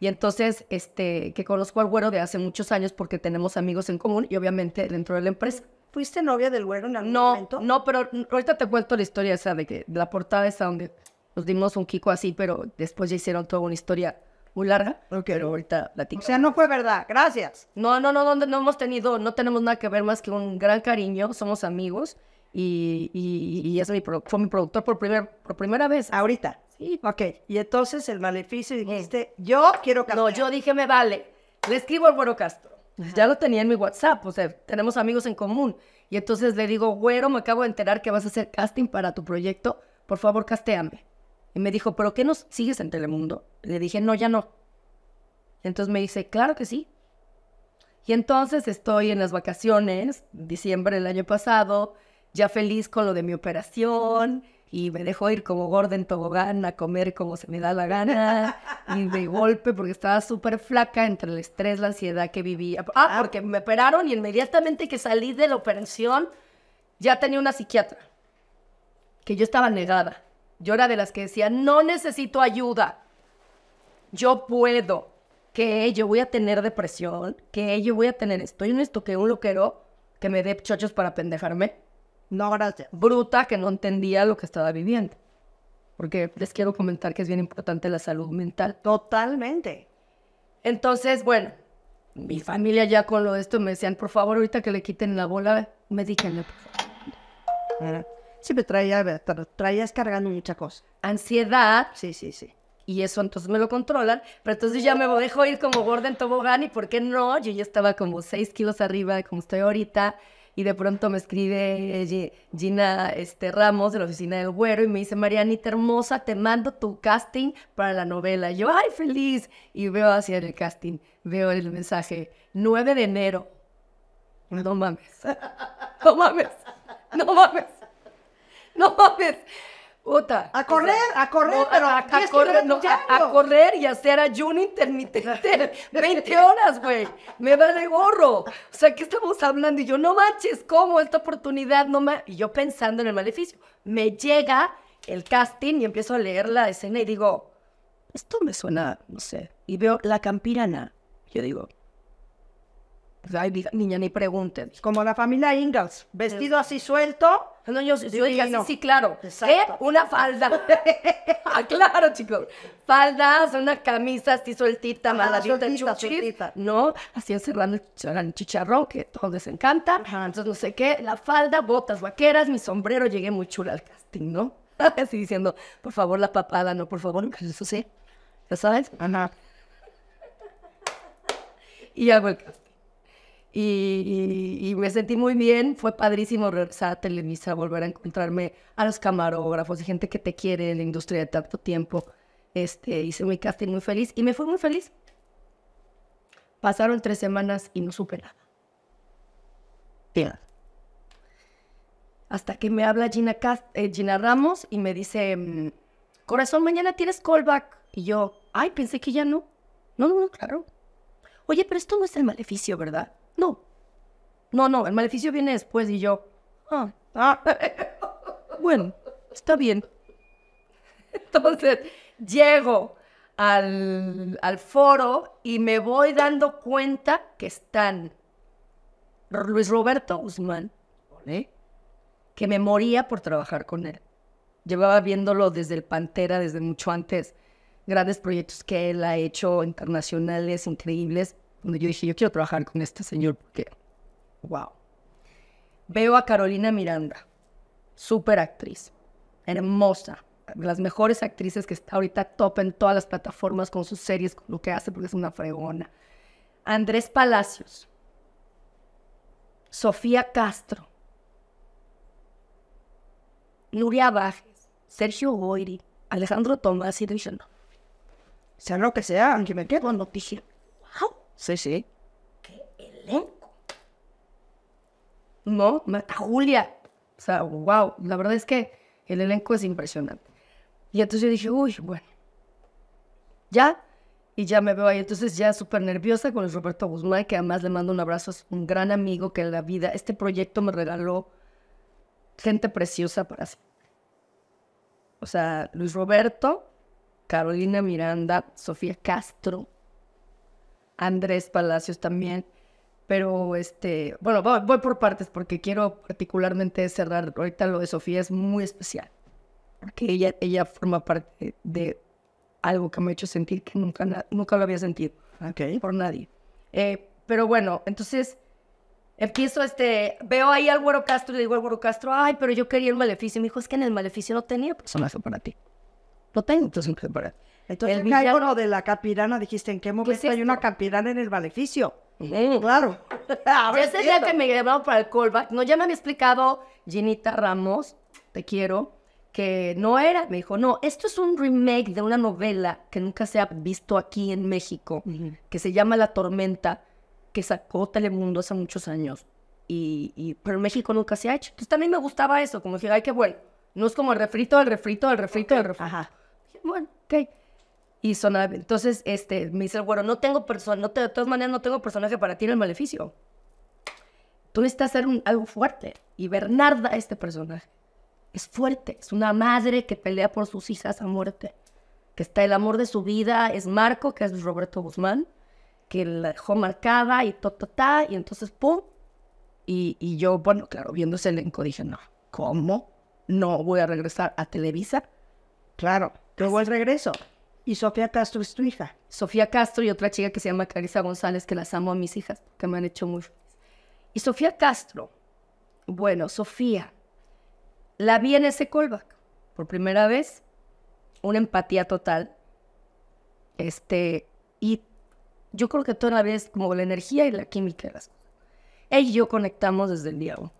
Y entonces, este, que conozco al güero de hace muchos años porque tenemos amigos en común y obviamente dentro de la empresa. ¿Fuiste novia del güero en algún momento? No, pero ahorita te cuento la historia sea, de que la portada esa donde nos dimos un kiko así, pero después ya hicieron toda una historia muy larga, pero ahorita tengo. O sea, no fue verdad, gracias. No, no, no, no, no hemos tenido, no tenemos nada que ver más que un gran cariño, somos amigos y, y, fue mi productor por, por primera vez. Ahorita. Sí. Ok, y entonces el maleficio eh. dijiste, yo quiero cambiar. No, yo dije, me vale, le escribo al Güero Castro. Ya lo tenía en mi WhatsApp, o sea, tenemos amigos en común. Y entonces le digo, Güero, me acabo de enterar que vas a hacer casting para tu proyecto, por favor, castéame. Y me dijo, ¿pero qué nos sigues en Telemundo? Le dije, no, ya no. entonces me dice, claro que sí. Y entonces estoy en las vacaciones, diciembre del año pasado, ya feliz con lo de mi operación y me dejo ir como gorda en tobogán a comer como se me da la gana y de golpe porque estaba súper flaca entre el estrés, la ansiedad que vivía. Ah, ah. porque me operaron y inmediatamente que salí de la operación ya tenía una psiquiatra que yo estaba negada. Yo era de las que decía, no necesito ayuda. Yo puedo. Que yo voy a tener depresión. Que yo voy a tener estoy en esto, que un loquero que me dé chochos para pendejarme. No, gracias. Bruta que no entendía lo que estaba viviendo. Porque les quiero comentar que es bien importante la salud mental. Totalmente. Entonces, bueno, mi familia ya con lo de esto me decían, por favor, ahorita que le quiten la bola, medíquenle, por favor. Sí, me traía, pero traías cargando mucha cosa. Ansiedad. Sí, sí, sí. Y eso entonces me lo controlan, pero entonces ya me dejo ir como gorda en tobogán y ¿por qué no? Yo ya estaba como seis kilos arriba, como estoy ahorita, y de pronto me escribe eh, Gina este, Ramos de la oficina del Güero y me dice, Marianita hermosa, te mando tu casting para la novela. yo, ¡ay, feliz! Y veo hacia el casting, veo el mensaje, 9 de enero. No mames, *laughs* no mames, no mames no Puta. A correr, a correr, a, correr, no, a, correr y hacer ayuno intermitente. 20 *laughs* horas, güey. Me de gorro. O sea, ¿qué estamos hablando? Y yo, no manches, ¿cómo esta oportunidad? No me... y yo pensando en el maleficio. Me llega el casting y empiezo a leer la escena y digo, esto me suena, no sé. Y veo la campirana. Yo digo, niña, ni pregunten. Como la familia Ingalls, vestido así suelto no, yo, dije, sí, sí, claro. Una falda. *laughs* ah, claro, chicos. Faldas, una camisa así sueltita, maladita, No, así encerrando el chicharrón, que todos les encanta. Entonces, no sé qué, la falda, botas vaqueras, mi sombrero. Llegué muy chula al casting, ¿no? *laughs* así diciendo, por favor, la papada, no, por favor, eso sí. ¿Ya sabes? Ajá. Y hago el casting y, me sentí muy bien. Fue padrísimo regresar a Televisa, volver a encontrarme a los camarógrafos y gente que te quiere en la industria de tanto tiempo. Este, hice mi casting muy feliz y me fue muy feliz. Pasaron tres semanas y no supe nada. Hasta que me habla Gina, eh, Gina Ramos y me dice, mm, corazón, mañana tienes callback. Y yo, ay, pensé que ya no. No, no, no, claro. Oye, pero esto no es el maleficio, ¿verdad? No, no, no, el maleficio viene después y yo, ah, ah eh, eh, eh, bueno, está bien. *laughs* Entonces, llego al, al foro y me voy dando cuenta que están Luis Roberto Guzmán, que me moría por trabajar con él. Llevaba viéndolo desde el Pantera, desde mucho antes, grandes proyectos que él ha hecho internacionales, increíbles, donde yo dije, yo quiero trabajar con este señor porque, wow. Veo a Carolina Miranda, súper actriz, hermosa, de las mejores actrices que está ahorita top en todas las plataformas con sus series, lo que hace porque es una fregona. Andrés Palacios, Sofía Castro, Nuria Bajes, Sergio Goyri, Alejandro Tomás y Richard. Sea lo que sea, aunque me quedo, no noticia. Sí, sí. ¡Qué elenco! No, mata Julia. O sea, wow. La verdad es que el elenco es impresionante. Y entonces yo dije, uy, bueno. Ya. Y ya me veo ahí. Entonces ya súper nerviosa con el Roberto Guzmán, que además le mando un abrazo. Es un gran amigo que en la vida, este proyecto me regaló gente preciosa para sí. O sea, Luis Roberto, Carolina Miranda, Sofía Castro, Andrés Palacios también. Pero, este, bueno, voy, por partes porque quiero particularmente cerrar. Ahorita lo de Sofía es muy especial. Porque ella, ella forma parte de algo que me ha hecho sentir que nunca, nunca lo había sentido. Okay. Por nadie. Eh, pero bueno, entonces empiezo este, veo ahí al Güero Castro y le digo al Güero Castro, ay, pero yo quería el maleficio. mi me dijo, es que en el maleficio no tenía personaje para ti. No tengo personaje para ti. Entonces, el de la capirana, dijiste, ¿en qué momento hay una capirana en el maleficio? Claro. Yo ese día que me llevaron para el callback, no, ya me había explicado Ginita Ramos, te quiero, que no era, me dijo, no, esto es un remake de una novela que nunca se ha visto aquí en México, que se llama La Tormenta, que sacó Telemundo hace muchos años, y, pero en México nunca se ha hecho. Entonces también me gustaba eso, como que, ay, qué bueno, no es como el refrito, el refrito, el refrito, el refrito. Ajá. Bueno, ok. Y son, entonces, este, me dice bueno no tengo persona, no de todas maneras no tengo personaje para ti en el maleficio. Tú necesitas hacer algo fuerte. Y Bernarda, este personaje, es fuerte. Es una madre que pelea por sus hijas a muerte. Que está el amor de su vida, es Marco, que es Roberto Guzmán, que la dejó marcada y ta, Y entonces, pum. Y, y yo, bueno, claro, viendo el elenco dije, no, ¿cómo? No voy a regresar a Televisa. Claro, luego el regreso. Y Sofía Castro es tu hija. Sofía Castro y otra chica que se llama Clarisa González, que las amo a mis hijas, que me han hecho muy... feliz. Y Sofía Castro, bueno, Sofía, la vi en ese callback por primera vez, una empatía total. Este, y yo creo que toda la vez como la energía y la química de las cosas. y yo conectamos desde el día uno.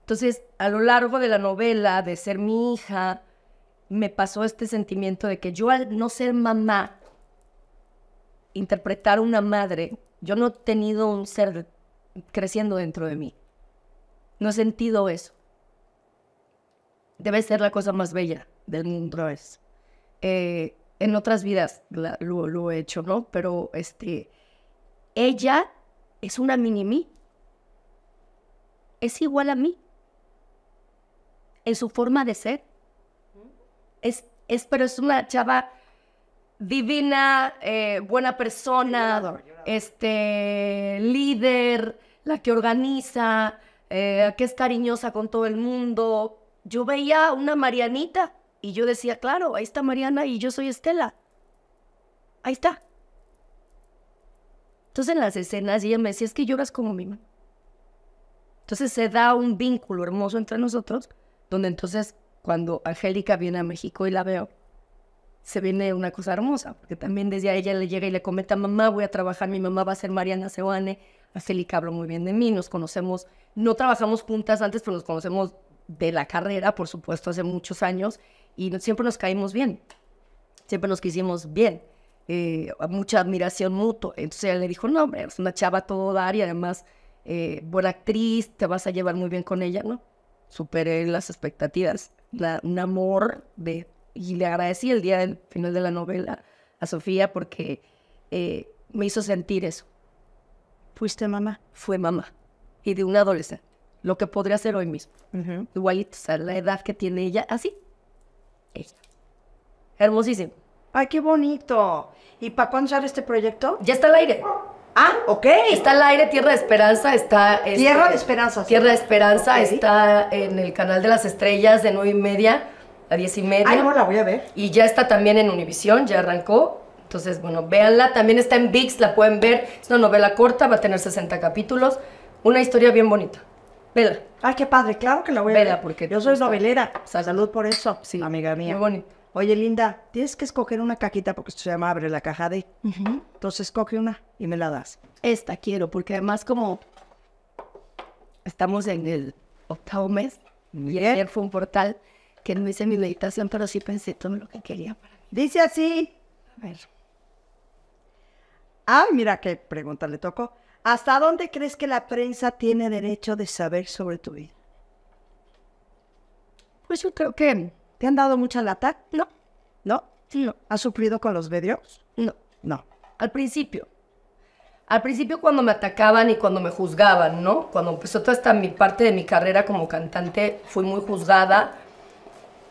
Entonces, a lo largo de la novela, de ser mi hija, me pasó este sentimiento de que yo al no ser mamá, interpretar una madre, yo no he tenido un ser creciendo dentro de mí. No he sentido eso. Debe ser la cosa más bella del mundo, es. Eh, en otras vidas lo, lo, he hecho, ¿no? Pero este, ella es una mini mí. Es igual a mí. En su forma de ser es, es pero es una chava divina, eh, buena persona, este líder, la que organiza, eh, que es cariñosa con todo el mundo. Yo veía una Marianita y yo decía, claro, ahí está Mariana y yo soy Estela. Ahí está. Entonces en las escenas ella me decía, es que lloras como mi mamá. Entonces se da un vínculo hermoso entre nosotros, donde entonces cuando Angélica viene a México y la veo, se viene una cosa hermosa, porque también desde ella le llega y le comenta, mamá, voy a trabajar, mi mamá va a ser Mariana Seoane, Angélica habló muy bien de mí, nos conocemos, no trabajamos juntas antes, pero nos conocemos de la carrera, por supuesto, hace muchos años, y siempre nos caímos bien, siempre nos quisimos bien, eh, mucha admiración mutua. Entonces ella le dijo, no, hombre, es una chava todo dar y además eh, buena actriz, te vas a llevar muy bien con ella, ¿no? Superé las expectativas un amor de, y le agradecí el día del final de la novela a Sofía porque eh, me hizo sentir eso. ¿Fuiste mamá? Fue mamá. Y de una adolescente. Lo que podría ser hoy mismo. Igualita la edad que tiene ella, así. Hermosísimo. ¡Ay, qué bonito! ¿Y para cuándo sale este proyecto? Ya está al aire. Ah, ok. Está al aire, Tierra de Esperanza está. Este, Tierra de Esperanza. Tierra de Esperanza está en el canal de las estrellas de nueve y media a diez y media. Ay, no la voy a ver. Y ya está también en univision ya arrancó. Entonces, bueno, véanla. También está en VIX, la pueden ver. Es una novela corta, va a tener 60 capítulos. Una historia bien bonita. Vela. Ay, qué padre, claro que la voy a Vela, porque. Yo soy novelera. Salud por eso, sí, amiga mía. Muy bonito. Oye, Linda, tienes que escoger una cajita porque esto se llama Abre la caja de. Entonces escoge una y me la das. Esta quiero, porque además, como estamos en el octavo mes, y ayer fue un portal que no hice mi meditación, pero sí pensé todo lo que quería Dice así. A ver. Ay, ah, mira qué pregunta le tocó. ¿Hasta dónde crees que la prensa tiene derecho de saber sobre tu vida? Pues yo creo que ¿Te han dado mucha lata? No. ¿No? No. ¿Has sufrido con los medios? No. No. Al principio. Al principio cuando me atacaban y cuando me juzgaban, ¿no? Cuando empezó pues, toda esta mi parte de mi carrera como cantante, fui muy juzgada.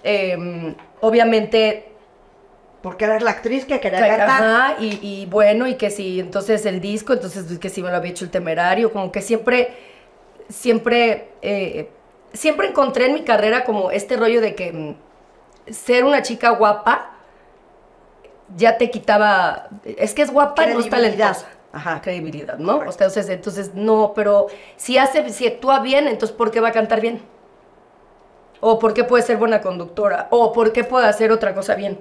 Em, obviamente porque era la actriz que quería cantar. Ajá, y, bueno, y que si entonces el disco, entonces pues, que si me lo había hecho el temerario, como que siempre, siempre, eh, siempre encontré en mi carrera como este rollo de que mm, ser una chica guapa ya te quitaba, es que es guapa, y no es talentosa. Ajá. Credibilidad, ¿no? entonces, no, pero si hace, si actúa bien, entonces ¿por qué va a cantar bien? O ¿por qué puede ser buena conductora? O ¿por qué puede hacer otra cosa bien?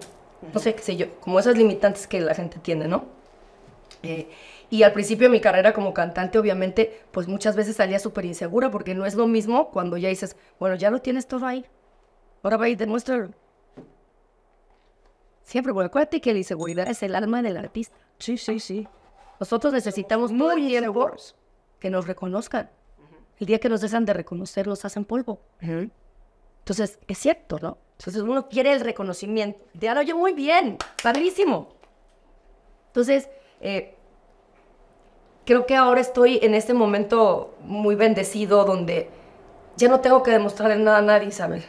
No sé, qué sé yo, como esas limitantes que la gente tiene, ¿no? Eh, y al principio de mi carrera como cantante, obviamente, pues muchas veces salía súper insegura porque no es lo mismo cuando ya dices, bueno, ya lo tienes todo ahí. Ahora va y demuéstralo. Siempre, porque acuérdate que la inseguridad es el alma del artista. Sí, sí, sí. Nosotros necesitamos muy tiempo que nos reconozcan. El día que nos dejan de reconocer, los hacen polvo. Entonces, es cierto, ¿no? Entonces, uno quiere el reconocimiento. Te ah, oye muy bien, padrísimo. Entonces, eh, creo que ahora estoy en este momento muy bendecido donde ya no tengo que demostrarle nada a nadie, Isabel.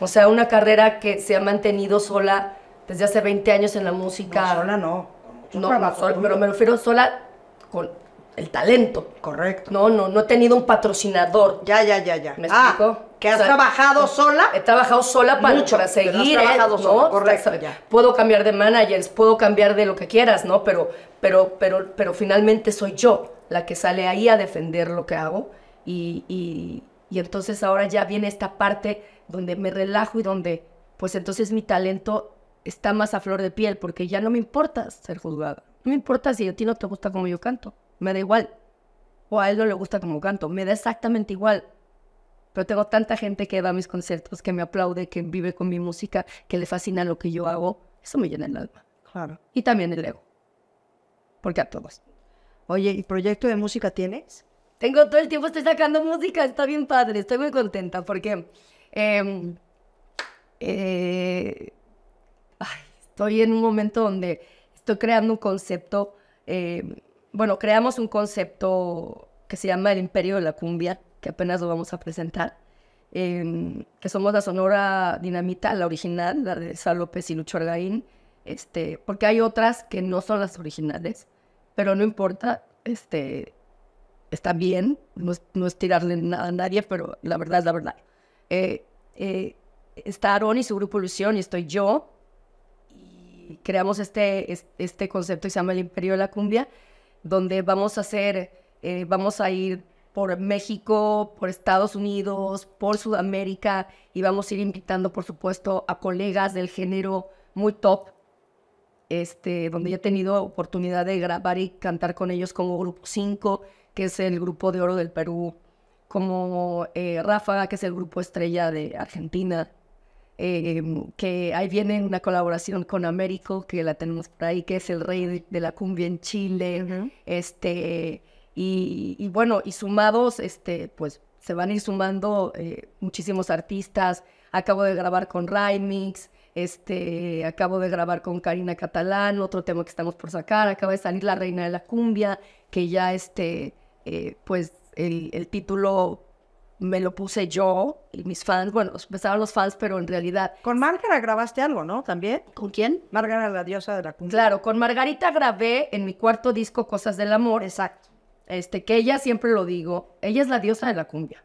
O sea, una carrera que se ha mantenido sola desde hace 20 años en la música. No, sola no. No, pero me refiero sola con el talento. Correcto. No, no, no he tenido un patrocinador. Ya, ya, ya, ya. ¿Me ah, explico? Que has trabajado sola. He trabajado sola para, Mucho, para seguir. Has ¿eh? trabajado sola, correcto. Ya. Puedo cambiar de managers, puedo cambiar de lo que quieras, ¿no? Pero, pero, pero, pero finalmente soy yo la que sale ahí a defender lo que hago. y, y, y entonces ahora ya viene esta parte donde me relajo y donde, pues entonces mi talento está más a flor de piel, porque ya no me importa ser juzgada. No me importa si a ti no te gusta como yo canto, me da igual. O a él no le gusta como canto, me da exactamente igual. Pero tengo tanta gente que va a mis conciertos, que me aplaude, que vive con mi música, que le fascina lo que yo hago. Eso me llena el alma. Claro. Y también el ego. Porque a todos. Oye, ¿y proyecto de música tienes? Tengo todo el tiempo, estoy sacando música, está bien padre, estoy muy contenta porque Em, eh, estoy en un momento donde estoy creando un concepto, em, bueno, creamos un concepto que se llama el Imperio de la Cumbia, que apenas lo vamos a presentar, em, que somos la Sonora Dinamita, la original, la de Sal López y Lucho Argaín, este, porque hay otras que no son las originales, pero no importa, este, está bien, no es tirarle nada a nadie, pero la verdad es la verdad. Eh, eh, está Aaron y su grupo Ilusión y estoy yo. Y creamos este, este concepto que se llama el Imperio de la Cumbia, donde vamos a hacer, eh, vamos a ir por México, por Estados Unidos, por Sudamérica y vamos a ir invitando, por supuesto, a colegas del género muy top, este, donde ya he tenido oportunidad de grabar y cantar con ellos como Grupo 5, que es el grupo de oro del Perú como eh, Ráfaga, que es el grupo estrella de Argentina, em, que ahí viene una colaboración con Américo, que la tenemos por ahí, que es el rey de, la cumbia en Chile, este, y, bueno, y sumados, este, pues se van a ir sumando eh, muchísimos artistas, acabo de grabar con Rymix, este, acabo de grabar con Karina Catalán, otro tema que estamos por sacar, acaba de salir La Reina de la Cumbia, que ya, este, eh, pues el, título me lo puse yo y mis fans, bueno, empezaron los fans, pero en realidad... Con Margarita grabaste algo, ¿no? También. ¿Con quién? Margarita la diosa de la cumbia. Claro, con Margarita grabé en mi cuarto disco Cosas del Amor. Exacto. Este, que ella siempre lo digo, ella es la diosa de la cumbia.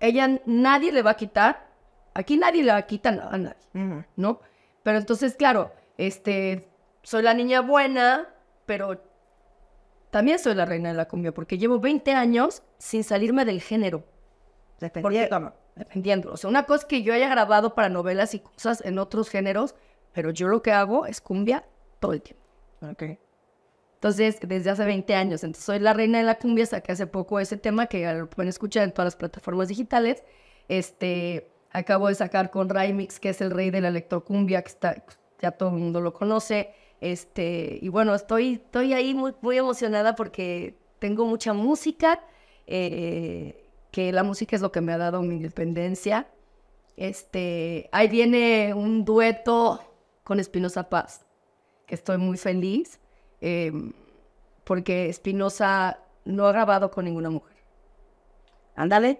Ella nadie le va a quitar, aquí nadie le va a quitar a nadie, ¿no? Pero entonces, claro, este, soy la niña buena, pero también soy la reina de la cumbia, porque llevo 20 años sin salirme del género. Dependiendo. Porque, dependiendo. O sea, una cosa que yo haya grabado para novelas y cosas en otros géneros, pero yo lo que hago es cumbia todo el tiempo. Ok. Entonces, desde hace 20 años. Entonces, soy la reina de la cumbia, saqué hace poco ese tema que lo pueden escuchar en todas las plataformas digitales. Este, acabo de sacar con Raimix, que es el rey de la electrocumbia, que está, ya todo el mundo lo conoce. Este, y bueno, estoy, estoy ahí muy, muy emocionada porque tengo mucha música, eh, que la música es lo que me ha dado mi independencia. Este, ahí viene un dueto con Espinosa Paz, que estoy muy feliz, em, porque Espinosa no ha grabado con ninguna mujer. Ándale.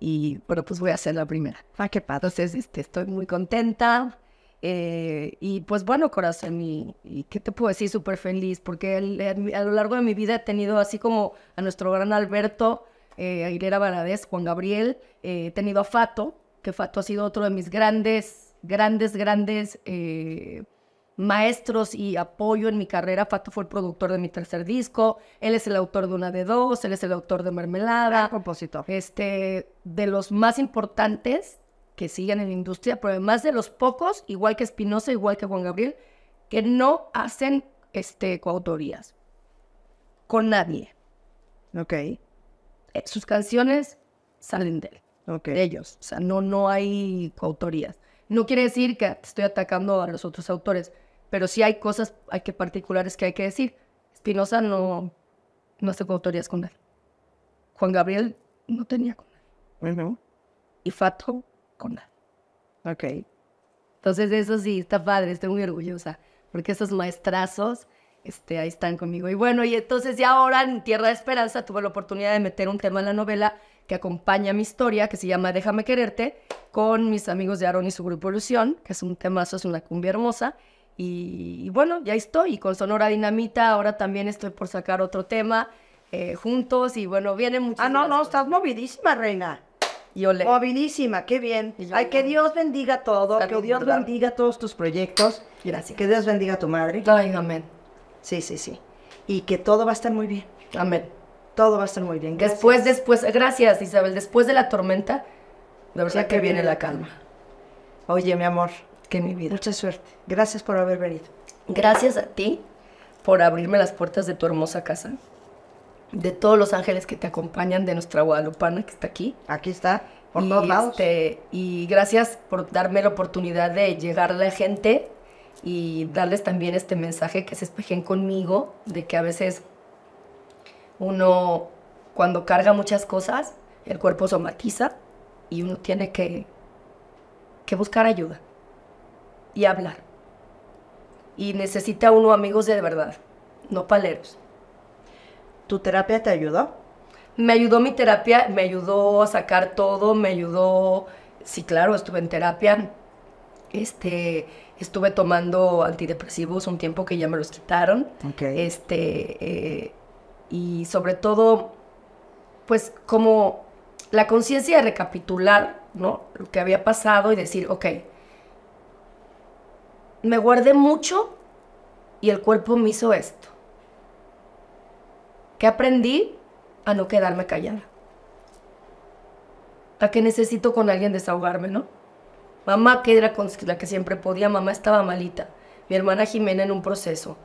Y, bueno, pues voy a hacer la primera. Ah, qué padre. Entonces, este, estoy muy contenta. Eh, y pues bueno, corazón, y, qué te puedo decir, súper feliz, porque a lo largo de mi vida he tenido así como a nuestro gran Alberto, eh, Aguilera Varades, Juan Gabriel, eh, he tenido a Fato, que Fato ha sido otro de mis grandes, grandes, grandes maestros y apoyo en mi carrera. Fato fue el productor de mi tercer disco, él es el autor de una de dos, él es el autor de Mermelada. A Este, de los más importantes que sigan en la industria, pero además de los pocos, igual que Espinosa, igual que Juan Gabriel, que no hacen este, coautorías con nadie. Ok. Eh, sus canciones salen de él, de ellos. O sea, no, no hay coautorías. No quiere decir que estoy atacando a los otros autores, pero sí hay cosas hay que particulares que hay que decir. Spinoza no, no hace coautorías con él. Juan Gabriel no tenía con él. Bueno. Y Fato con nada, Ok. Entonces eso sí, está padre, estoy muy orgullosa, porque esos maestrazos este, ahí están conmigo. Y bueno, y entonces ya ahora en Tierra de Esperanza tuve la oportunidad de meter un tema en la novela que acompaña mi historia, que se llama Déjame quererte, con mis amigos de Aaron y su grupo Ilusión, que es un temazo, es una cumbia hermosa. Y, bueno, ya estoy, y con Sonora Dinamita ahora también estoy por sacar otro tema eh, juntos y bueno, vienen muchos... Ah, no, no, estás movidísima, reina. Y ole. Movilísima, qué bien. Ay, que Dios bendiga todo, que Dios bendiga todos tus proyectos. Gracias. Que Dios bendiga a tu madre. Ay, amén. Sí, sí, sí. Y que todo va a estar muy bien. Amén. Todo va a estar muy bien. Gracias. Después, después, gracias Isabel, después de la tormenta, la verdad que, viene la calma. Oye, mi amor. Que mi vida. Mucha suerte. Gracias por haber venido. Gracias a ti por abrirme las puertas de tu hermosa casa de todos los ángeles que te acompañan de nuestra guadalupana que está aquí. Aquí está, por y, todos este, y gracias por darme la oportunidad de llegar a la gente y darles también este mensaje que se espejen conmigo, de que a veces uno cuando carga muchas cosas, el cuerpo somatiza y uno tiene que, que buscar ayuda y hablar. Y necesita uno amigos de verdad, no paleros. ¿Tu terapia te ayudó? Me ayudó mi terapia, me ayudó a sacar todo, me ayudó, sí, claro, estuve en terapia, este, estuve tomando antidepresivos un tiempo que ya me los quitaron, este, eh, y sobre todo, pues como la conciencia de recapitular, ¿no? Lo que había pasado y decir, ok, me guardé mucho y el cuerpo me hizo esto que aprendí a no quedarme callada. A que necesito con alguien desahogarme, ¿no? Mamá, que era la que siempre podía, mamá estaba malita. Mi hermana Jimena en un proceso.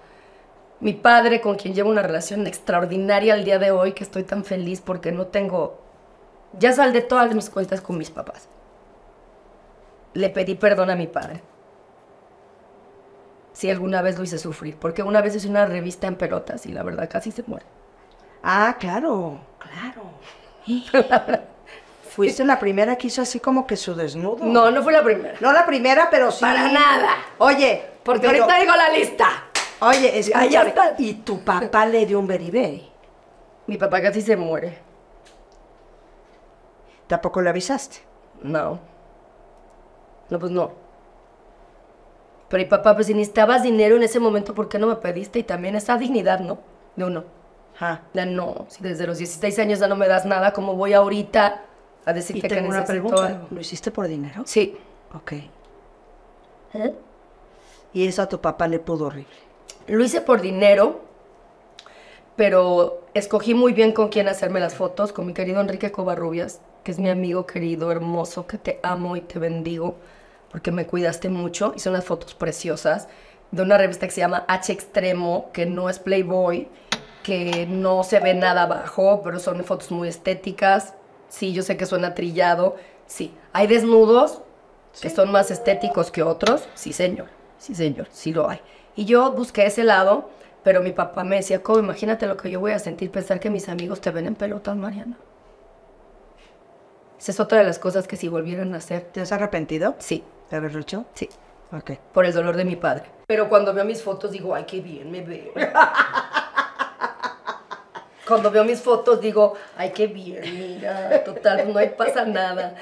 Mi padre, con quien llevo una relación extraordinaria al día de hoy, que estoy tan feliz porque no tengo... Ya saldé todas mis cuentas con mis papás. Le pedí perdón a mi padre. Si alguna vez lo hice sufrir, porque una vez hice una revista en pelotas y la verdad casi se muere. Ah, claro, claro. *laughs* Fuiste la primera que hizo así como que su desnudo. No, no fue la primera. No la primera, pero sí. Para nada. Oye. Porque ahorita digo la lista. Oye, Y tu papá le dio un beriberi. Mi papá casi se muere. ¿Tampoco le avisaste? No. No, pues no. Pero y papá, pues si necesitabas dinero en ese momento, ¿por qué no me pediste? Y también esa dignidad, ¿no? De uno. Ya no, desde los 16 años ya no me das nada, como voy ahorita a decirte que tengo una pregunta. ¿Lo hiciste por dinero? Sí. Ok. ¿Eh? Y eso a tu papá le pudo horrible. Lo hice por dinero, pero escogí muy bien con quién hacerme las fotos, con mi querido Enrique Covarrubias, que es mi amigo querido, hermoso, que te amo y te bendigo, porque me cuidaste mucho. Hice unas fotos preciosas de una revista que se llama H Extremo, que no es Playboy que no se ve nada abajo, pero son fotos muy estéticas. Sí, yo sé que suena trillado. Sí, hay desnudos que son más estéticos que otros. Sí, señor. Sí, señor. Sí lo hay. Y yo busqué ese lado, pero mi papá me decía, ¿cómo imagínate lo que yo voy a sentir pensar que mis amigos te ven en pelotas, Mariana. Esa es otra de las cosas que si volvieran a hacer. ¿Te has arrepentido? Sí. ¿De has Sí. Ok. Por el dolor de mi padre. Pero cuando veo mis fotos digo, ay, qué bien me veo. *laughs* cuando veo mis fotos digo, ay, qué bien, mira, total, pues no hay pasa nada.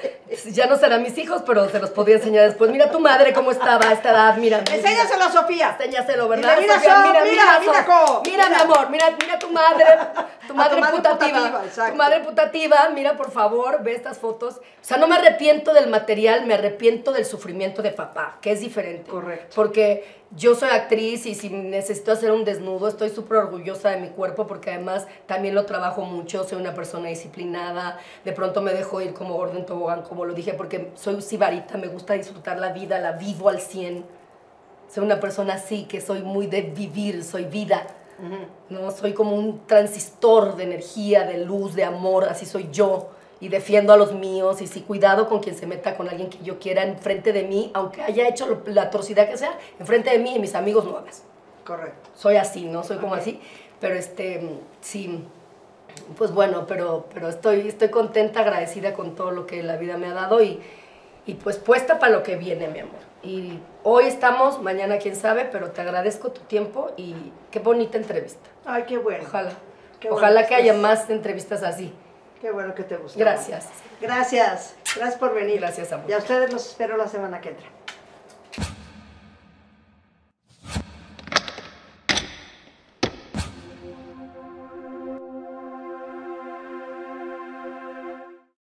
Ya no serán mis hijos, pero se los podía enseñar después. Mira tu madre cómo estaba a esta edad, mira. Enséñaselo a Sofía. Enséñaselo, ¿verdad? mira, mira, mira, mira, mira, mira, mi amor, mira, mira tu madre, *laughs* tu madre, tu madre putativa. putativa tu madre putativa, mira, por favor, ve estas fotos. O sea, no me arrepiento del material, me arrepiento del sufrimiento de papá, que es diferente. Correcto. Porque yo soy actriz y si necesito hacer un desnudo, estoy súper orgullosa de mi cuerpo porque además también lo trabajo mucho, soy una persona disciplinada, de pronto me dejo ir como orden en tobogán, como lo dije, porque soy sibarita, me gusta disfrutar la vida, la vivo al 100. Soy una persona así, que soy muy de vivir, soy vida. ¿no? Soy como un transistor de energía, de luz, de amor, así soy yo y defiendo a los míos y sí, cuidado con quien se meta con alguien que yo quiera enfrente de mí, aunque haya hecho la atrocidad que sea, enfrente de mí y mis amigos no hagas. Correcto. Soy así, ¿no? Soy como así, pero este, sí, pues bueno, pero, pero estoy, estoy contenta, agradecida con todo lo que la vida me ha dado y, y pues puesta para lo que viene, mi amor. Y hoy estamos, mañana quién sabe, pero te agradezco tu tiempo y qué bonita entrevista. Ay, qué bueno. Ojalá. Ojalá que haya más entrevistas así. Qué bueno que te gustó. Gracias. Gracias. Gracias por venir. Gracias a vos. Y a ustedes los espero la semana que entra.